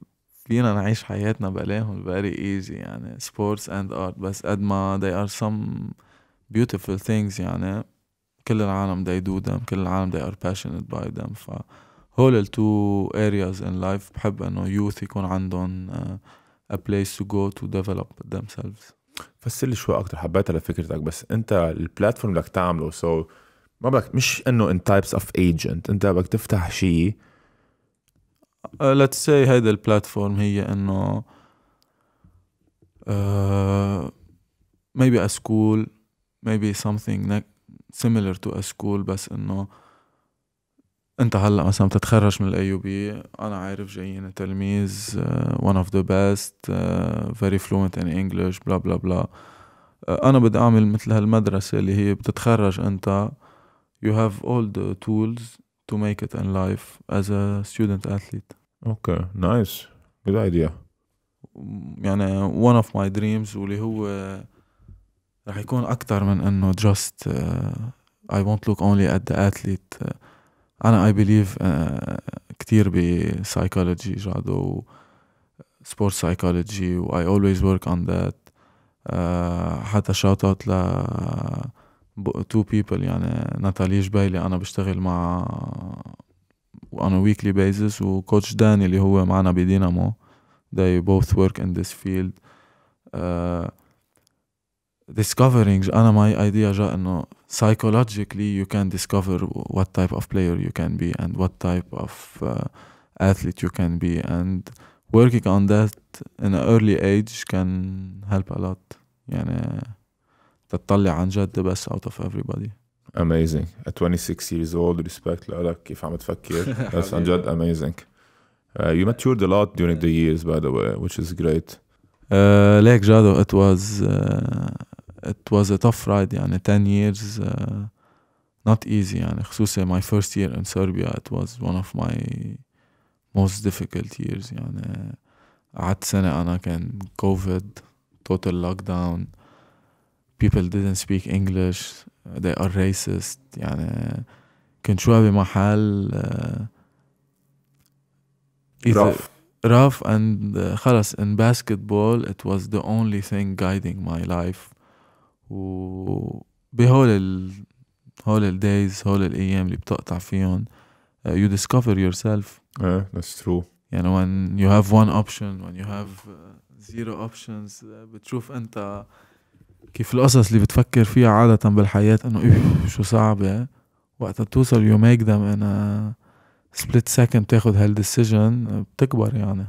فينا نعيش حياتنا بلاهم very easy يعني sports and art بس قد ما they are some beautiful things يعني كل العالم they do them كل العالم they are passionate by them فهول التو areas in life بحب انه youth يكون عندهم آه، a place to go to develop themselves فسر لي شوي اكثر حبيتها لفكرتك بس انت البلاتفورم بدك تعمله سو so ما بدك مش انه ان تايبس اوف ايجنت انت بدك تفتح شيء ليتس سي هيدا البلاتفورم هي انه آه، maybe a school maybe something similar to a school بس انه انت هلا مثلا بتتخرج من الاي بي انا عارف جايين تلميذ آه، one of the best آه، very fluent in English بلا بلا بلا انا بدي اعمل مثل هالمدرسه اللي هي بتتخرج انت you have all the tools to make it in life as a student athlete اوكي نايس جود ايديا يعني one of my dreams واللي هو رح يكون اكثر من انه جاست اي وونت لوك اونلي ات ذا اتليت انا اي بليف كثير بسايكولوجي جادو سبورت سايكولوجي واي اولويز ورك اون ذات حتى شوت اوت ل تو آه، بيبل يعني ناتالي جبيلي انا بشتغل مع آه، on وانا ويكلي بيزس وكوتش داني اللي هو معنا بدينامو they both work in this field uh, discovering انا my idea جاء انه psychologically you can discover what type of player you can be and what type of uh, athlete you can be and working on that in an early age can help a lot يعني تطلع عن جد the best out of everybody amazing at 26 years old respect لك كيف عم تفكر that's عن جد amazing uh, you matured a lot during the years by the way which is great uh, ليك جادو it was uh, it was a tough ride يعني 10 years uh, not easy يعني خصوصا my first year in Serbia it was one of my most difficult years يعني قعدت سنة أنا كان COVID total lockdown people didn't speak English they are racist يعني كنت شوي بمحل uh, rough rough and uh, خلص in basketball it was the only thing guiding my life وبهول ال... هول الدايز هول الايام اللي بتقطع فيهم يو ديسكفر يور سيلف ايه ذاتس ترو يعني when you have one option when you have آه، zero options آه، بتشوف انت كيف القصص اللي بتفكر فيها عادة بالحياة انه إيه، شو صعبة إيه؟ وقتها بتوصل يو ميك ذم ان سبليت سكند بتاخد هالديسيجن آه، بتكبر يعني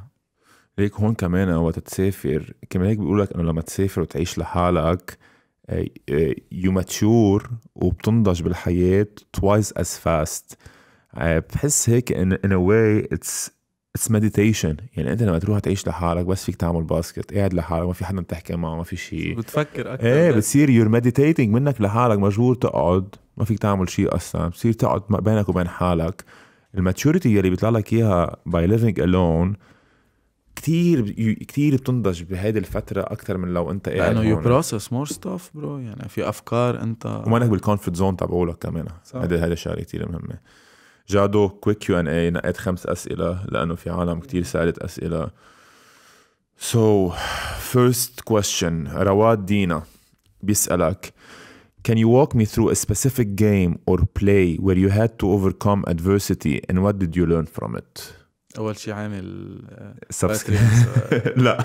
ليك هون كمان وقت تسافر كمان هيك بيقول لك انه لما تسافر وتعيش لحالك يو ماتيور وبتنضج بالحياه توايس از فاست بحس هيك ان ان واي اتس اتس مديتيشن يعني انت لما تروح تعيش لحالك بس فيك تعمل باسكت قاعد لحالك ما في حدا بتحكي معه ما في شيء بتفكر اكثر ايه بتصير يور مديتيتنج منك لحالك مجبور تقعد ما فيك تعمل شيء اصلا بتصير تقعد بينك وبين حالك الماتشوريتي يلي بيطلع لك اياها باي ليفينج الون كثير كثير بتنضج بهيدي الفتره اكثر من لو انت قاعد لانه يو بروسس مور ستاف برو يعني في افكار انت ومانك بالكونفرت زون تبعولك كمان هيدي هيدي شغله كثير مهمه جادو كويك كيو ان اي نقيت خمس اسئله لانه في عالم كثير سالت اسئله سو فيرست كويستشن رواد دينا بيسألك Can you walk me through a specific game or play where you had to overcome adversity and what did you learn from it? اول شيء عامل آه، سبسكريبت لا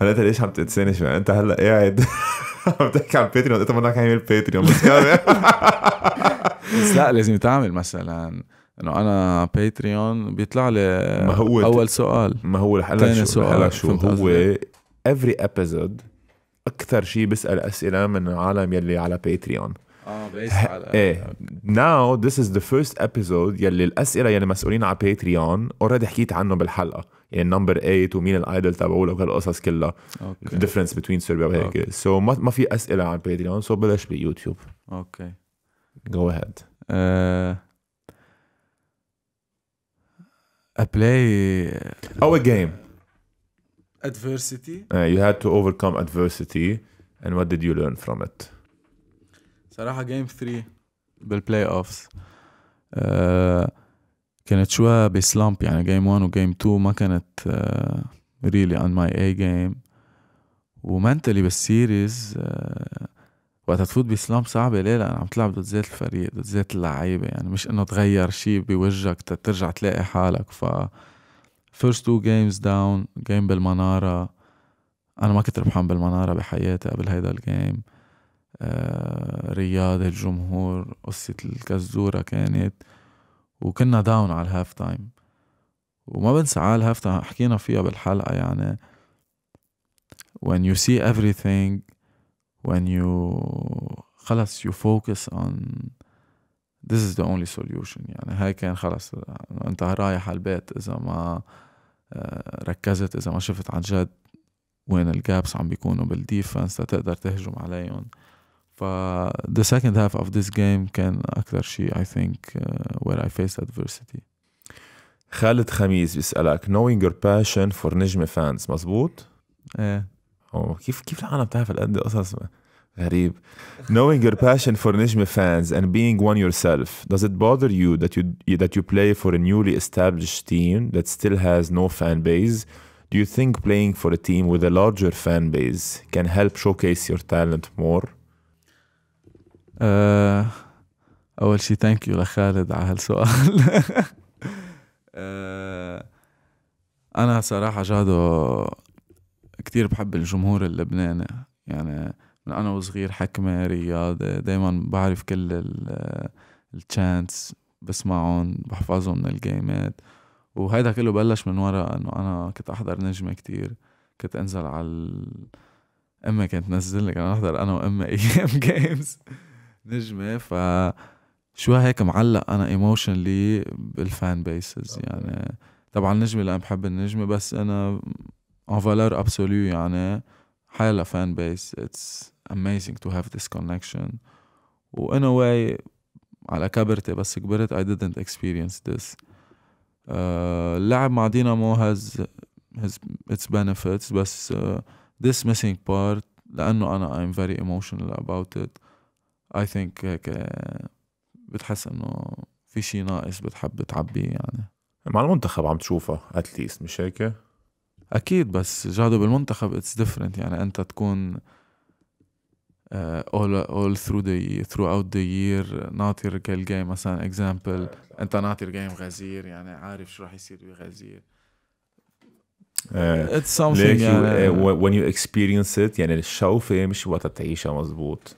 هلا انت ليش عم شو انت هلا قاعد عم تحكي عن باتريون انت منك عامل باتريون بس بس لا لازم تعمل مثلا انه انا باتريون بيطلع لي ما هو اول سؤال ما هو رح شو سؤال شو هو افري ابيزود اكثر شيء بسال اسئله من العالم يلي على باتريون اه بيس على ايه ناو ذس از ذا فيرست ابيزود يلي الاسئله يلي مسؤولين على باتريون اوريدي حكيت عنه بالحلقه يعني نمبر 8 ومين الايدل لك وهالقصص كلها الديفرنس بتوين سيربيا وهيك سو ما ما في اسئله على باتريون سو بلاش بلش بيوتيوب اوكي جو اهيد ا بلاي او ا جيم ادفيرسيتي يو هاد تو اوفركم ادفيرسيتي اند وات ديد يو ليرن فروم ات صراحه جيم 3 بالبلاي اوف آه كانت شوي بسلامب يعني جيم 1 وجيم 2 ما كانت ريلي اون ماي اي جيم ومنتلي بالسيريز آه, آه، وقت تفوت بسلامب صعبة ليه لأن عم تلعب ضد ذات الفريق ضد ذات اللعيبة يعني مش إنه تغير شيء بوجهك ترجع تلاقي حالك ف فيرست تو جيمز داون جيم بالمنارة أنا ما كنت ربحان بالمنارة بحياتي قبل هيدا الجيم آه، رياض الجمهور قصة الكزورة كانت وكنا داون على الهاف تايم وما بنسى على الهاف تايم حكينا فيها بالحلقة يعني when you see everything when you خلص you focus on this is the only solution يعني هاي كان خلص انت رايح على البيت اذا ما آه، ركزت اذا ما شفت عن جد وين الجابس عم بيكونوا بالديفنس لتقدر تهجم عليهم Uh, the second half of this game كان أكثر شيء I think uh, where I faced adversity خالد خميس بيسألك knowing your passion for نجمة fans, مزبوط؟ ايه أو كيف كيف العالم بتعرف هالقد قصص غريب knowing your passion for نجمة fans and being one yourself does it bother you that you that you play for a newly established team that still has no fan base do you think playing for a team with a larger fan base can help showcase your talent more أه اول شيء ثانك يو لخالد على هالسؤال أه انا صراحه جادو كتير بحب الجمهور اللبناني يعني من انا وصغير حكمه رياضه دائما بعرف كل التشانس آه، بسمعهم بحفظهم من الجيمات وهيدا كله بلش من ورا انه انا كنت احضر نجمه كتير كنت انزل على امي كانت تنزل لي كنا نحضر انا وامي ايام جيمز نجمه ف شو هيك معلق انا ايموشنلي بالفان بيسز يعني طبعا النجمه لان بحب النجمه بس انا اون فالور ابسوليو يعني حالة فان بيس اتس amazing تو هاف this كونكشن و in واي على كبرتي بس كبرت اي didn't اكسبيرينس this آه، اللعب مع دينامو هاز هاز اتس بنفيتس بس uh, this بارت لأنه أنا ايم فيري ايموشنال اباوت ات اي ثينك هيك بتحس انه في شيء ناقص بتحب تعبيه يعني مع المنتخب عم تشوفها اتليست مش هيك؟ اكيد بس جادو بالمنتخب اتس ديفرنت يعني انت تكون اول اول ثرو ذا ثرو اوت ذا يير ناطر كل جيم مثلا اكزامبل انت ناطر جيم غزير يعني عارف شو راح يصير بغزير اتس آه، سمثينج something يعني uh, when you experience it يعني الشوفه مش وقت تعيشها مزبوط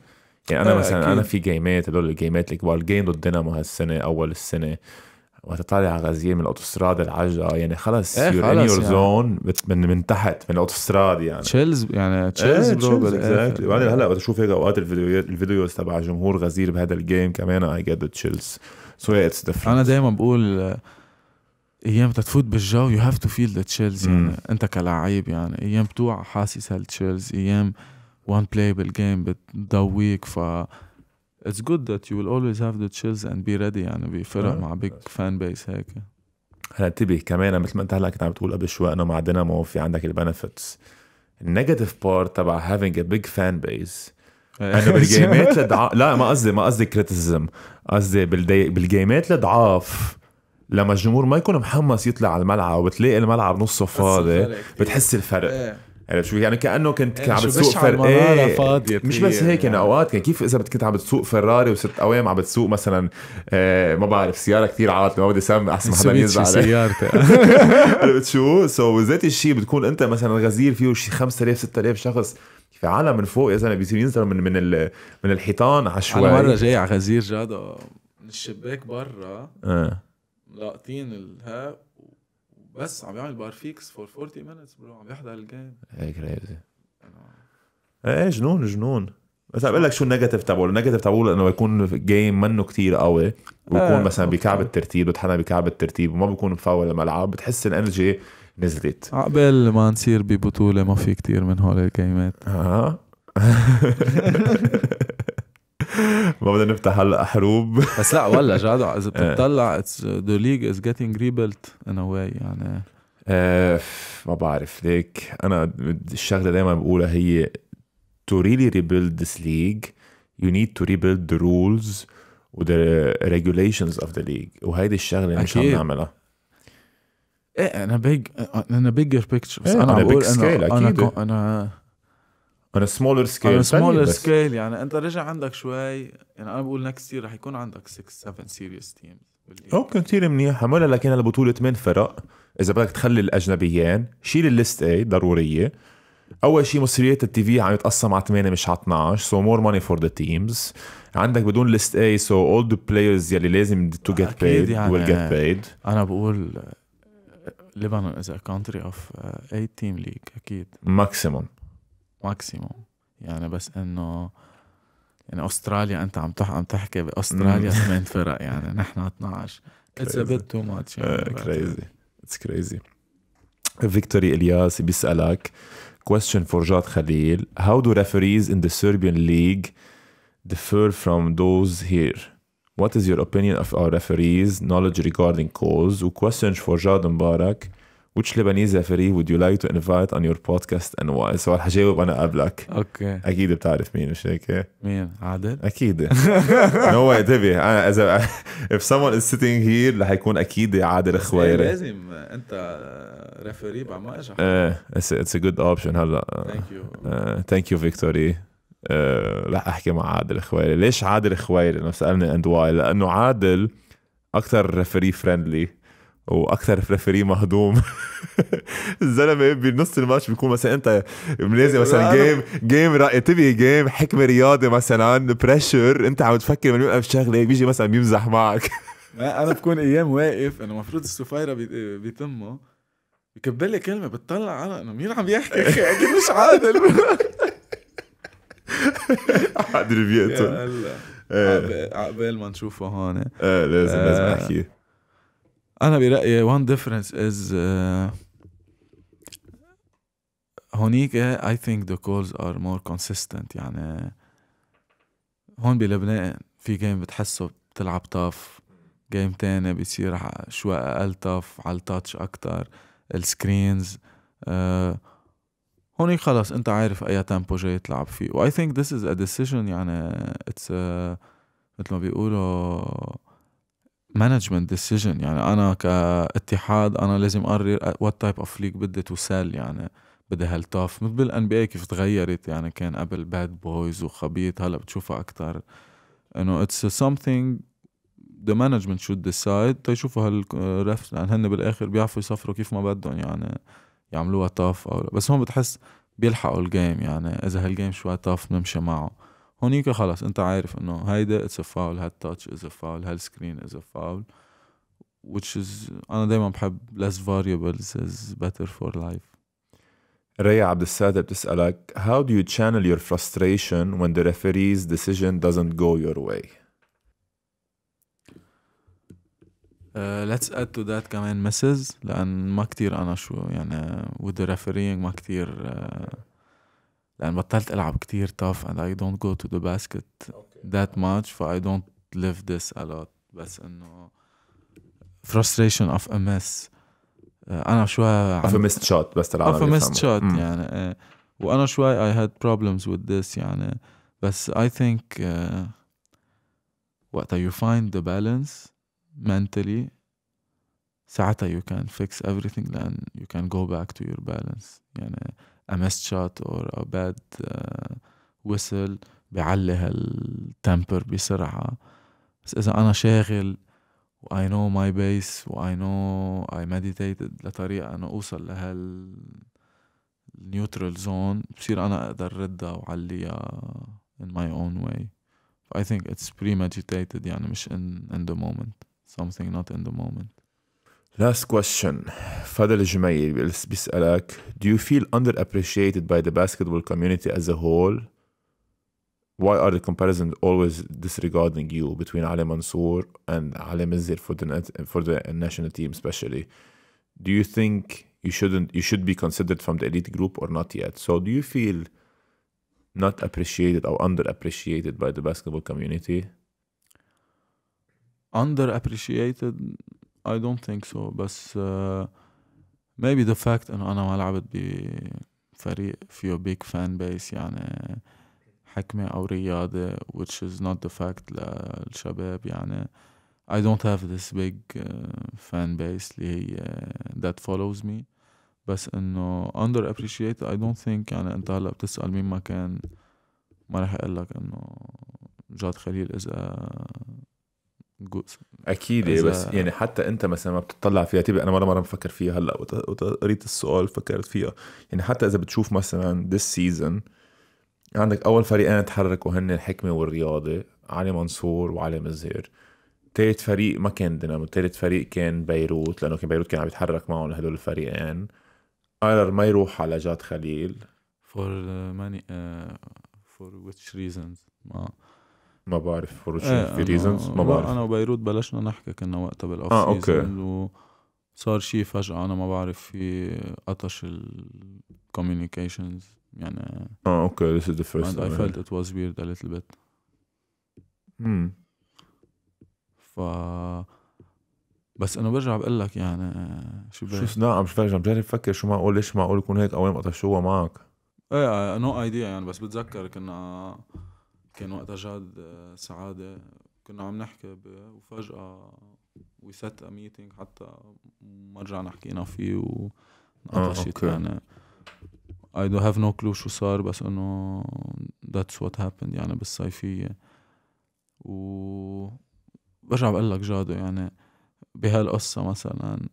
يعني انا آه مثلا أكيد. انا في جيمات هدول الجيمات الكبار الجيم ضد دينامو هالسنه اول السنه وقت على غزير من الاوتوستراد العجقه يعني خلص ايه يور ان يور زون من من تحت من الاوتوستراد يعني تشيلز يعني تشيلز ايه برو اكزاكتلي آه، وبعدين هلا وقت اشوف هيك اوقات الفيديوهات الفيديوز تبع جمهور غزير بهذا الجيم كمان اي جيت تشيلز سو اتس ديفرنت انا دائما بقول آه، ايام تفوت بالجو يو هاف تو فيل ذا تشيلز يعني انت كلعيب يعني ايام بتوع حاسس هالتشيلز ايام وان بلاي بالجيم بتضويك ف اتس جود ذات يو ويل اولويز هاف ذا تشيلز اند بي ريدي يعني بفرق آه. مع بيج فان بيس هيك هلا انتبه كمان مثل ما انت هلا كنت عم تقول قبل شوي انه مع دينامو في عندك البنفيتس النيجاتيف بارت تبع هافينج ا بيج فان بيس انه بالجيمات لدع... لا ما قصدي ما قصدي كريتيزم قصدي بالدي... بالجيمات الضعاف لما الجمهور ما يكون محمس يطلع على الملعب وبتلاقي الملعب نصه فاضي بتحس الفرق إيه. عرفت شو يعني كانه كنت كنت يعني عم بتسوق فراري إيه، مش بس هيك يعني اوقات كان كيف اذا كنت عم بتسوق فراري وست قوام عم بتسوق مثلا آه ما بعرف سياره كثير عاطله ما بدي اسمي احسن حدا يزعل سيارتي عرفت شو سو ذات الشيء بتكون انت مثلا غزير فيه شيء 5000 6000 شخص في عالم من فوق يا زلمه بيصير ينزلوا من من من الحيطان عشوائي انا مره جاي على غزير جاد من الشباك برا آه. لاقطين الهاب بس عم يعمل بارفيكس فور 40 مينتس برو عم يحضر الجيم ايه كريزي ايه جنون جنون بس بقول لك شو النيجاتيف تبعه النيجاتيف تبعه انه يكون جيم منه كتير قوي ويكون إيه، مثلا بكعب الترتيب وتحنا بكعب الترتيب وما بيكون مفاول الملعب بتحس الانرجي نزلت عقبال ما نصير ببطوله ما في كتير من هول الجيمات اه ما بدنا نفتح هلا حروب بس لا ولا جدع اذا إيه. بتطلع ذا ليج از جيتنج ريبلت ان واي يعني أه ما بعرف ليك انا الشغله دائما بقولها هي to really rebuild this league you need to rebuild the rules و the regulations of the league وهيدي الشغله مش عم نعملها ايه انا بيج انا بيجر بيكتشر إيه، انا بقول انا انا on a smaller scale on a smaller scale يعني انت رجع عندك شوي يعني انا بقول نكست يير رح يكون عندك 6 7 سيريس تيمز اوكي كثير منيح عملها لكن البطولة 8 فرق اذا بدك تخلي الاجنبيين شيل الليست اي ضرورية اول شيء مصريات التي في عم يتقسم على 8 مش على 12 سو مور ماني فور ذا تيمز عندك بدون ليست اي سو اول ذا بلايرز يلي لازم تو جيت بيد ويل جيت بيد انا بقول ليبانون از ا كونتري اوف 8 تيم ليج اكيد ماكسيموم ماكسيموم يعني بس انه يعني استراليا انت عم عم تحكي باستراليا ثمان فرق يعني نحن 12 اتس ا بيت تو ماتش كريزي اتس كريزي فيكتوري الياس بيسالك question for Jad Khalil how do referees in the Serbian league differ from those here what is your opinion of our referees knowledge regarding calls و question for Jad Mubarak which Lebanese referee would you like to invite on your podcast and why؟ سؤال حجاوب انا قبلك اوكي اكيد بتعرف مين مش هيك؟ مين؟ عادل؟ اكيد نو no انتبه طيب. انا اذا if someone is sitting here رح يكون اكيد عادل خويري لازم انت ريفري بعد ما اجى ايه اتس ا جود اوبشن هلا ثانك يو ثانك يو فيكتوري رح احكي مع عادل خويري ليش عادل خويري؟ لما سالني اند واي لانه عادل اكثر ريفري فريندلي واكثر فريفري مهضوم الزلمه بنص الماتش بيكون مثلا انت منازل إيه، مثلا جيم جيم تبي جيم حكمه رياضه مثلا بريشر انت عم تفكر من يوقف شغله بيجي مثلا بيمزح معك انا بكون ايام واقف انه المفروض السفايره بيتمه بكبل لي كلمه بتطلع على انه مين عم يحكي اخي يعني اكيد مش عادل عادل بيقتل إيه. عقبال ما نشوفه هون ايه لازم لازم احكي آه. انا برايي one difference is آه، هونيك I think the calls are more consistent يعني هون بلبنان في جيم بتحسه بتلعب طاف جيم تاني بيصير شوي اقل طاف على التاتش اكتر السكرينز آه هونيك خلص انت عارف اي تيمبو جاي تلعب فيه و I ثينك this از ا ديسيجن يعني اتس آه، مثل ما بيقولوا مانجمنت ديسيجن يعني انا كاتحاد انا لازم اقرر وات تايب اوف ليج بدي توصل يعني بدي هالتاف مثل بالان بي اي كيف تغيرت يعني كان قبل باد بويز وخبيط هلا بتشوفها اكثر انه اتس سمثينج ذا مانجمنت شود ديسايد تيشوفوا هالرفس يعني هن بالاخر بيعرفوا يسافروا كيف ما بدهم يعني يعملوها تاف او بس هون بتحس بيلحقوا الجيم يعني اذا هالجيم شوي تاف بنمشي معه هونيك خلاص انت عارف انه هيدا اتس ا فاول هالتاتش از ا فاول هالسكرين از ا فاول which is انا دايما بحب less variables is better for life ريا عبد السادة بتسألك how do you channel your frustration when the referee's decision doesn't go your way uh, let's add to that كمان misses لأن ما كتير أنا شو يعني with the refereeing ما كتير uh, لأن بطلت ألعب كتير tough and I don't go to the basket that much ف I don't live this a lot بس إنه frustration of a miss أنا شوي of a missed shot بس تلعب of a missed shot يعني إيه. وأنا شوي I had problems with this يعني بس I think uh, وقتها you find the balance mentally ساعتها you can fix everything لأن you can go back to your balance يعني a missed shot or a bad uh, whistle بيعلي هالتمبر بسرعة بس إذا أنا شاغل و I know my base و I know I meditated لطريقة أنا أوصل لهال neutral zone بصير أنا أقدر ردها وعليها in my own way I think it's premeditated يعني مش in, in the moment something not in the moment Last question. Fadel Jumail بيسألك Do you feel underappreciated by the basketball community as a whole? Why are the comparisons always disregarding you between Ali Mansour and Ali Mizir for the, net, for the national team especially? Do you think you shouldn't you should be considered from the elite group or not yet? So do you feel not appreciated or underappreciated by the basketball community? Underappreciated I don't think so بس uh, maybe the fact انه انا ما لعبت بفريق فيه big fan base يعني حكمة او رياضة which is not the fact للشباب يعني I don't have this big uh, fan base اللي هي that follows me بس انه under appreciated I don't think يعني انت هلا بتسأل مين ما كان ما رح اقول لك انه جاد خليل is a اكيد بس يعني حتى انت مثلا ما بتطلع فيها تبقى انا مره مره بفكر فيها هلا وقريت السؤال فكرت فيها يعني حتى اذا بتشوف مثلا this season عندك اول فريقين تحركوا هن الحكمه والرياضه علي منصور وعلي مزهر تالت فريق ما كان دينامو تالت فريق كان بيروت لانه كان بيروت كان عم يتحرك معهم هدول الفريقين قرر ما يروح على جاد خليل فور ماني فور ويتش ريزونز ما ما بعرف فور ايه في ريزنز ما بعرف انا وبيروت بلشنا نحكي كنا وقتها بالاوف آه أوكي. وصار شيء فجاه انا ما بعرف في قطش الكوميونيكيشنز يعني اه اوكي ذس از ذا فيرست اي فيلت ات واز ويرد ا ليتل بيت امم ف بس انه برجع بقول لك يعني شو شو لا نعم، عم جرب فكر شو معقول ليش معقول يكون هيك اوام قطشوها معك ايه نو آه، ايديا يعني بس بتذكر كنا كان وقتها جاد آه، سعاده كنا عم نحكي وفجاه وي سيت ا حتى ما رجعنا حكينا فيه ونقطع آه، شيء ثاني اي دو هاف نو كلو شو صار بس انه ذاتس وات هابند يعني بالصيفيه و برجع بقول لك جادو يعني بهالقصه مثلا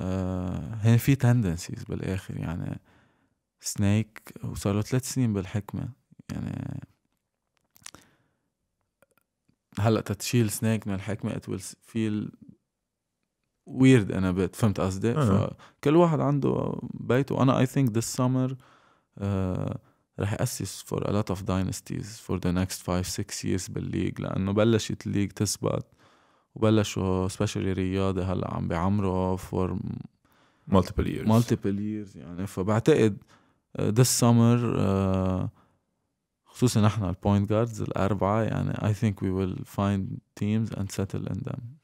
آه هن في تندنسيز بالاخر يعني سنيك وصار له ثلاث سنين بالحكمه يعني هلا تتشيل سنيك من الحكمه ات ويل فيل ويرد انا بيت فهمت قصدي؟ فكل واحد عنده بيته وانا اي ثينك ذس سمر رح ياسس فور ا لوت اوف داينستيز فور ذا نكست 5 6 ييرز بالليج لانه بلشت الليج تثبت وبلشوا سبيشالي رياضي هلا عم بيعمروا فور مالتيبل ييرز مالتيبل ييرز يعني فبعتقد ذس سمر uh, خصوصا نحن البوينت جاردز الاربعه يعني اي ثينك وي ويل فايند تيمز اند سيتل ان ذم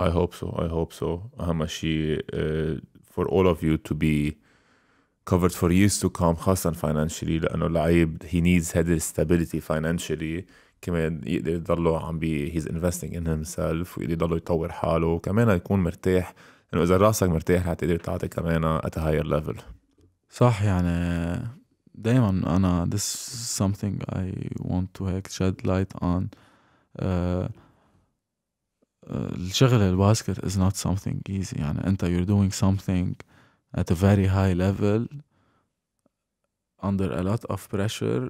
اي هوب سو اي هوب سو اهم شيء فور اول اوف يو تو بي be covered for years to come خاصة financially لأنه لعيب he needs هذا stability financially كمان يقدر يضلوا عم بي he's investing in himself ويقدر يضلوا يطور حاله كمان يكون مرتاح انه اذا راسك مرتاح رح تقدر تعطي كمان at a higher level صح يعني دايما انا this is something I want to هيك shed light on uh, الشغلة uh, الباسكت is not something easy يعني انت you're doing something at a very high level under a lot of pressure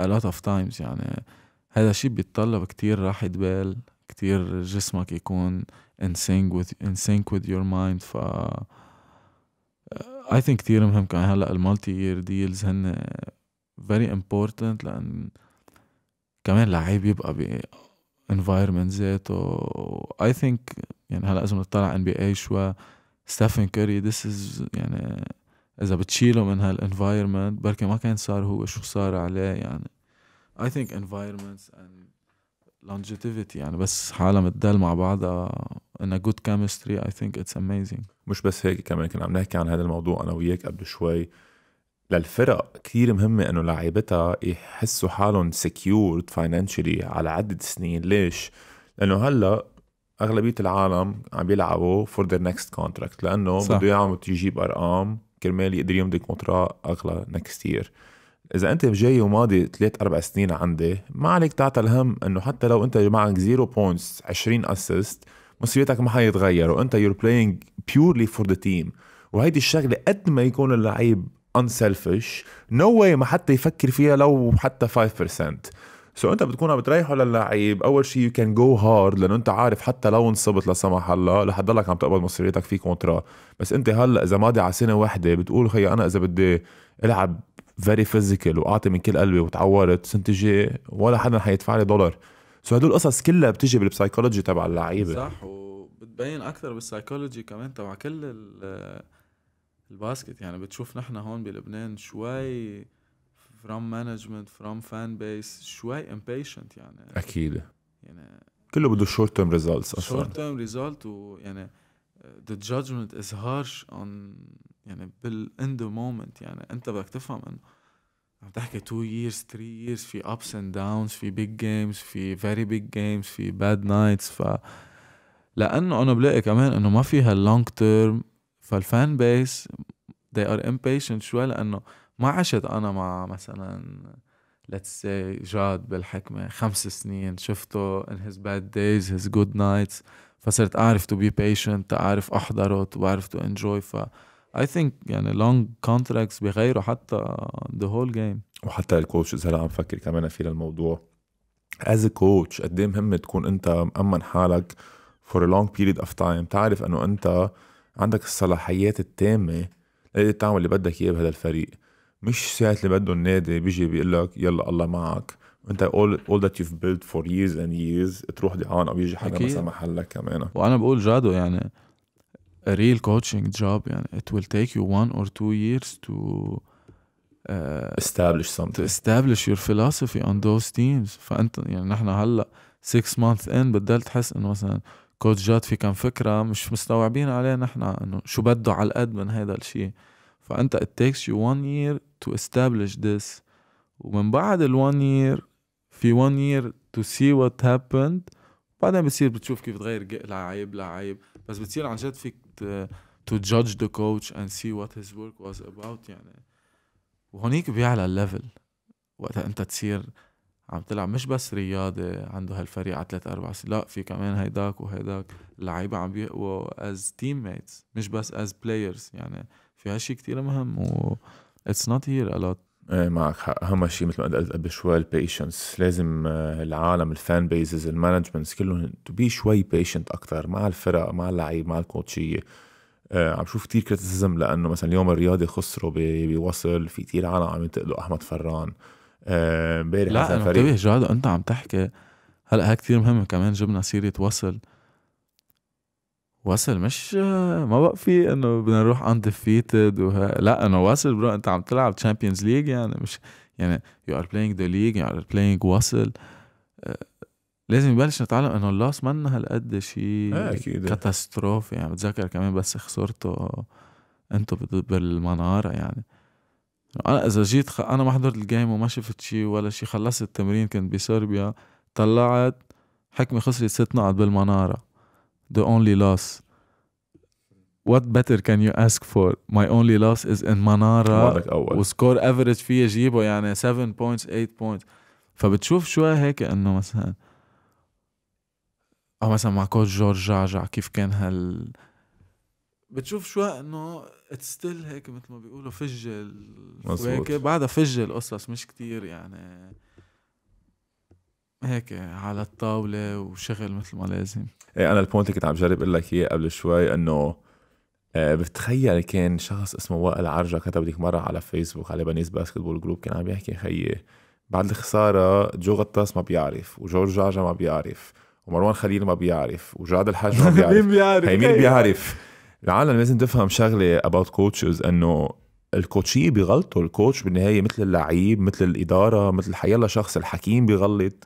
a lot of times يعني هذا الشيء بيتطلب كتير راحة بال كتير جسمك يكون in sync with in sync with your mind ف اي ثينك كثير مهم كان هلا المالتي يير ديلز هن فيري امبورتنت لان كمان لعيب يبقى ب environment ذاته اي ثينك يعني هلا اذا بنطلع ان بي اي شوي ستيفن كوري ذس از يعني اذا بتشيله من هالانفايرمنت بركي ما كان صار هو شو صار عليه يعني اي ثينك environments and longevity يعني بس حالها متدل مع بعضها in a good chemistry I think it's amazing مش بس هيك كمان كنا عم نحكي عن هذا الموضوع انا وياك قبل شوي للفرق كثير مهمة انه لاعبتها يحسوا حالهم سكيورد فاينانشلي على عدة سنين ليش؟ لانه هلا اغلبية العالم عم بيلعبوا فور ذا نكست كونتراكت لانه بده يعمل يجيب ارقام كرمال يقدر يمضي كونترا اغلى نكست يير اذا انت جاي وماضي ثلاث اربع سنين عندي ما عليك تعطى الهم انه حتى لو انت معك زيرو بوينتس 20 اسيست مصيرتك ما حيتغير وانت يور بلاينج بيورلي فور ذا تيم وهيدي الشغله قد ما يكون اللعيب ان سيلفش نو واي ما حتى يفكر فيها لو حتى 5% سو so انت بتكون عم بتريحه للعيب اول شيء يو كان جو هارد لانه انت عارف حتى لو انصبت لا سمح الله رح تضلك عم تقبل مصرياتك في كونترا بس انت هلا اذا ماضي على سنه واحده بتقول خي انا اذا بدي العب فيري فيزيكال واعطي من كل قلبي وتعورت سنتي جي ولا حدا حيدفع لي دولار سو هدول القصص كلها بتجي بالبسايكولوجي تبع اللعيبه صح وبتبين اكثر بالسايكولوجي كمان تبع كل الباسكت يعني بتشوف نحن هون بلبنان شوي فروم مانجمنت فروم فان بيس شوي امبيشنت يعني اكيد يعني كله بده شورت تيرم ريزلتس اصلا شورت تيرم ريزلت ويعني ذا جادجمنت از هارش اون يعني بال ان ذا مومنت يعني انت بدك تفهم انه عم تحكي 2 years 3 years في ups and downs في big games في very big games في bad nights ف لانه انا بلاقي كمان انه ما في هاللونج تيرم فالفان بيس they are impatient شوي لانه ما عشت انا مع مثلا let's say جاد بالحكمة خمس سنين شفته in his bad days his good nights فصرت أعرف to be patient أعرف أحضره وأعرف to enjoy ف اي ثينك يعني لونج كونتراكتس بيغيروا حتى ذا هول جيم وحتى الكوتش هلا عم فكر كمان في الموضوع از كوتش قد ايه مهم تكون انت مأمن حالك فور ا لونج بيريد اوف تايم تعرف انه انت عندك الصلاحيات التامه اللي تعمل اللي بدك اياه بهذا الفريق مش ساعة اللي بده النادي بيجي بيقول لك يلا الله معك انت اول اول ذات يو بيلد فور ييرز اند ييرز تروح دعان او يجي حدا مثلا محلك كمان وانا بقول جادو يعني a real coaching job يعني it will take you one or two years to uh, establish something to establish your philosophy on those teams فانت يعني نحن هلا 6 months in بدل تحس انه مثلا كوتش جات في كم فكره مش مستوعبين عليه نحن انه شو بده على القد من هذا الشيء فانت it takes you one year to establish this ومن بعد ال one year في one year to see what happened بعدين بتصير بتشوف كيف تغير لعيب لعيب بس بتصير عن جد فيك تو uh, to judge the coach and see what his work was about يعني وهونيك بيعلى الليفل وقتها انت تصير عم تلعب مش بس رياضة عنده هالفريق على ثلاث أربع سنين لا في كمان هيداك وهيداك اللعيبة عم بيقووا از تيم ميتس مش بس از بلايرز يعني في هالشي كتير مهم و اتس نوت هير الوت إيه، معك حق اهم شيء مثل ما قلت قبل شوي البيشنس لازم آه، العالم الفان بيزز المانجمنتس كلهم تو بي شوي بيشنت اكثر مع الفرق مع اللعيب مع الكوتشيه آه، عم شوف كثير كريتيسيزم لانه مثلا اليوم الرياضي خسروا بوصل في كثير عالم عم ينتقدوا احمد فران آه، امبارح لا انتبه جاد انت عم تحكي هلا هاي كثير مهم كمان جبنا سيره وصل واصل مش ما بقى في انه بدنا نروح اندفيتد وه... لا انه واصل برو انت عم تلعب تشامبيونز ليج يعني مش يعني يو ار بلاينج ذا ليج يو ار بلاينج واصل آه، لازم نبلش نتعلم انه اللوس من هالقد شيء آه، كاتاستروف يعني بتذكر كمان بس خسرته انتو بالمناره يعني انا اذا جيت خ... انا ما حضرت الجيم وما شفت شيء ولا شيء خلصت التمرين كنت بصربيا طلعت حكمي خسرت ست نقط بالمناره the only loss what better can you ask for my only loss is in منارة وسكور افريج فيه جيبه يعني 7 points 8 points فبتشوف شو هيك انه مثلا او مثلا مع كوتش جورج جعجع كيف كان هال بتشوف شو انه اتس ستيل هيك مثل ما بيقولوا فجل وهيك بعدها فجل قصص مش كتير يعني هيك على الطاولة وشغل مثل ما لازم ايه انا البوينت اللي كنت عم بجرب اقول لك اياه قبل شوي انه إيه، بتخيل كان شخص اسمه وائل عرجة كتب لك مرة على فيسبوك على بنيس باسكتبول جروب كان عم يحكي خيي بعد الخسارة جو غطاس ما بيعرف وجورج جعجع ما بيعرف ومروان خليل ما بيعرف وجاد الحاج ما بيعرف مين بيعرف؟ هي مين بيعرف؟ العالم لازم تفهم شغلة about coaches انه الكوتشي بيغلطوا الكوتش بالنهايه مثل اللعيب مثل الاداره مثل حيلا شخص الحكيم بيغلط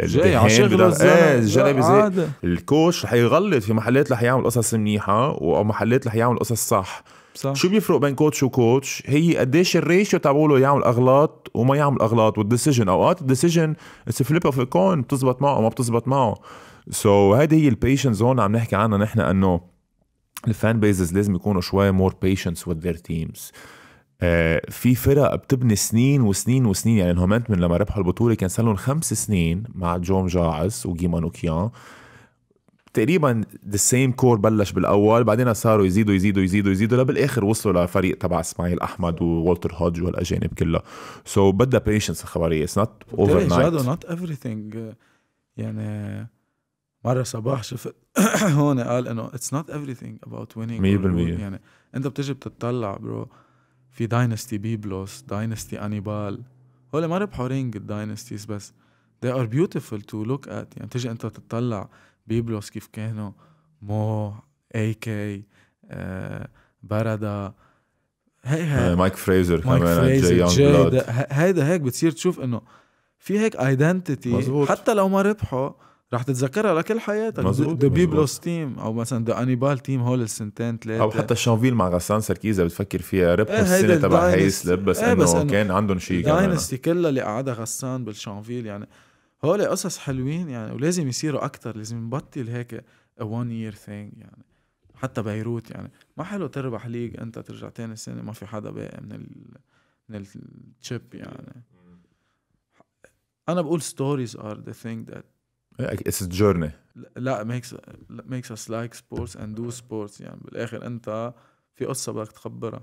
جاي على شغله آه، ايه الكوتش رح يغلط في محلات رح يعمل قصص منيحه ومحلات رح يعمل قصص صح صح. شو بيفرق بين كوتش وكوتش هي قديش الريشيو تبعوله يعمل اغلاط وما يعمل اغلاط والديسيجن اوقات الديسيجن اتس فليب اوف كون بتزبط معه ما بتزبط معه سو so, هيدي هي البيشنت زون عم نحكي عنها نحن انه الفان بيزز لازم يكونوا شوي مور بيشنس وذ ذير تيمز في فرق بتبني سنين وسنين وسنين يعني هومنتمن لما ربحوا البطوله كان صار لهم خمس سنين مع جوم جاعس وجيمان وكيان تقريبا ذا سيم كور بلش بالاول بعدين صاروا يزيدوا يزيدوا يزيدوا يزيدوا لبالاخر وصلوا لفريق تبع اسماعيل احمد وولتر هودج والاجانب كلها سو so, بدها بيشنس الخبريه اتس نوت اوفر نايت نوت يعني مره صباح شفت هون قال انه اتس نوت everything اباوت winning 100% يعني انت بتجي بتطلع برو في داينستي بيبلوس داينستي انيبال هول ما ربحوا رينج الداينستيز بس they are beautiful to look at يعني بتجي انت تطلع بيبلوس كيف كانوا مو اي كي برادا هي هي مايك آه، فريزر كمان جاي يونغ هيدا هيك بتصير تشوف انه في هيك ايدنتيتي حتى لو ما ربحوا رح تتذكرها لكل حياتك ذا بيبلوس تيم او مثلا ذا انيبال تيم هول السنتين ثلاثه او حتى شانفيل مع غسان اذا بتفكر فيها ربح ايه السنه تبع هيسلب بس, ايه بس انه كان عندهم شيء كمان داينستي كلها اللي قعدها غسان بالشانفيل يعني هول قصص حلوين يعني ولازم يصيروا اكثر لازم نبطل هيك وان يير ثينج يعني حتى بيروت يعني ما حلو تربح ليج انت ترجع تاني سنه ما في حدا باقي من ال من التشيب يعني انا بقول ستوريز ار ذا ثينج ذات اتس جورني لا ميكس ميكس اس لايك سبورتس اند دو سبورتس يعني بالاخر انت في قصه بدك تخبرها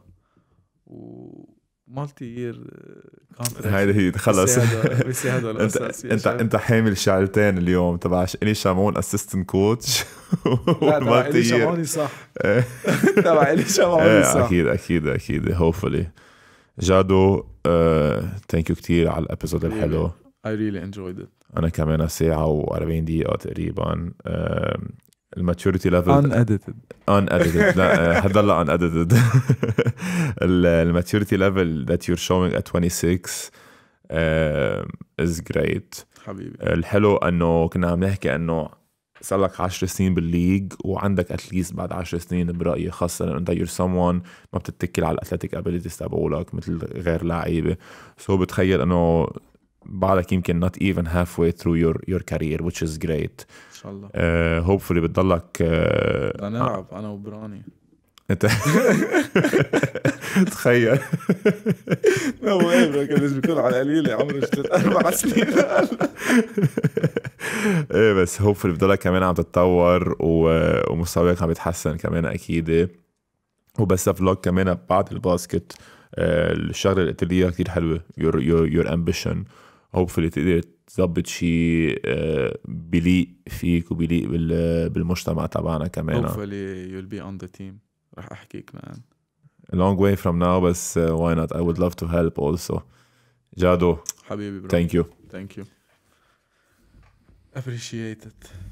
و مالتي يير uh, هيدي هي خلص انت انت انت حامل شعلتين اليوم تبع الي شامون اسيستنت كوتش تبع الي شاموني صح تبع الي شاموني إيه، صح اكيد اكيد اكيد هوفلي جادو ثانك يو كثير على الابيزود الحلو I really enjoyed it انا كمان ساعة و40 دقيقة تقريبا الماتيوريتي ليفل ان اديتد ان اديتد لا حضلها ان اديتد ليفل ذات يور شوينج ات 26 از جريت حبيبي الحلو انه كنا عم نحكي انه صار لك 10 سنين بالليج وعندك اتليست بعد 10 سنين برايي خاصه لانه انت يور سمون ما بتتكل على الاثليتيك ابيليتيز تبعولك مثل غير لعيبه سو so بتخيل انه بعدك يمكن not even halfway through your your career which is great ان شاء الله uh, آه، hopefully بتضلك uh, نلعب انا وبراني انت تخيل لا وين لازم يكون على القليله عمره ثلاث اربع سنين ايه بس هوبفلي بتضلك كمان عم تتطور ومستواك عم يتحسن كمان اكيد وبس فلوج كمان بعد الباسكت الشغله اللي قلت لي كثير حلوه يور يور يور امبيشن هوبفلي تقدر تظبط شيء بليق فيك وبليق بالمجتمع تبعنا كمان hopefully you'll be on the team رح احكيك مان a long way from now بس why not I would love to help also جادو حبيبي برو thank you thank you appreciate it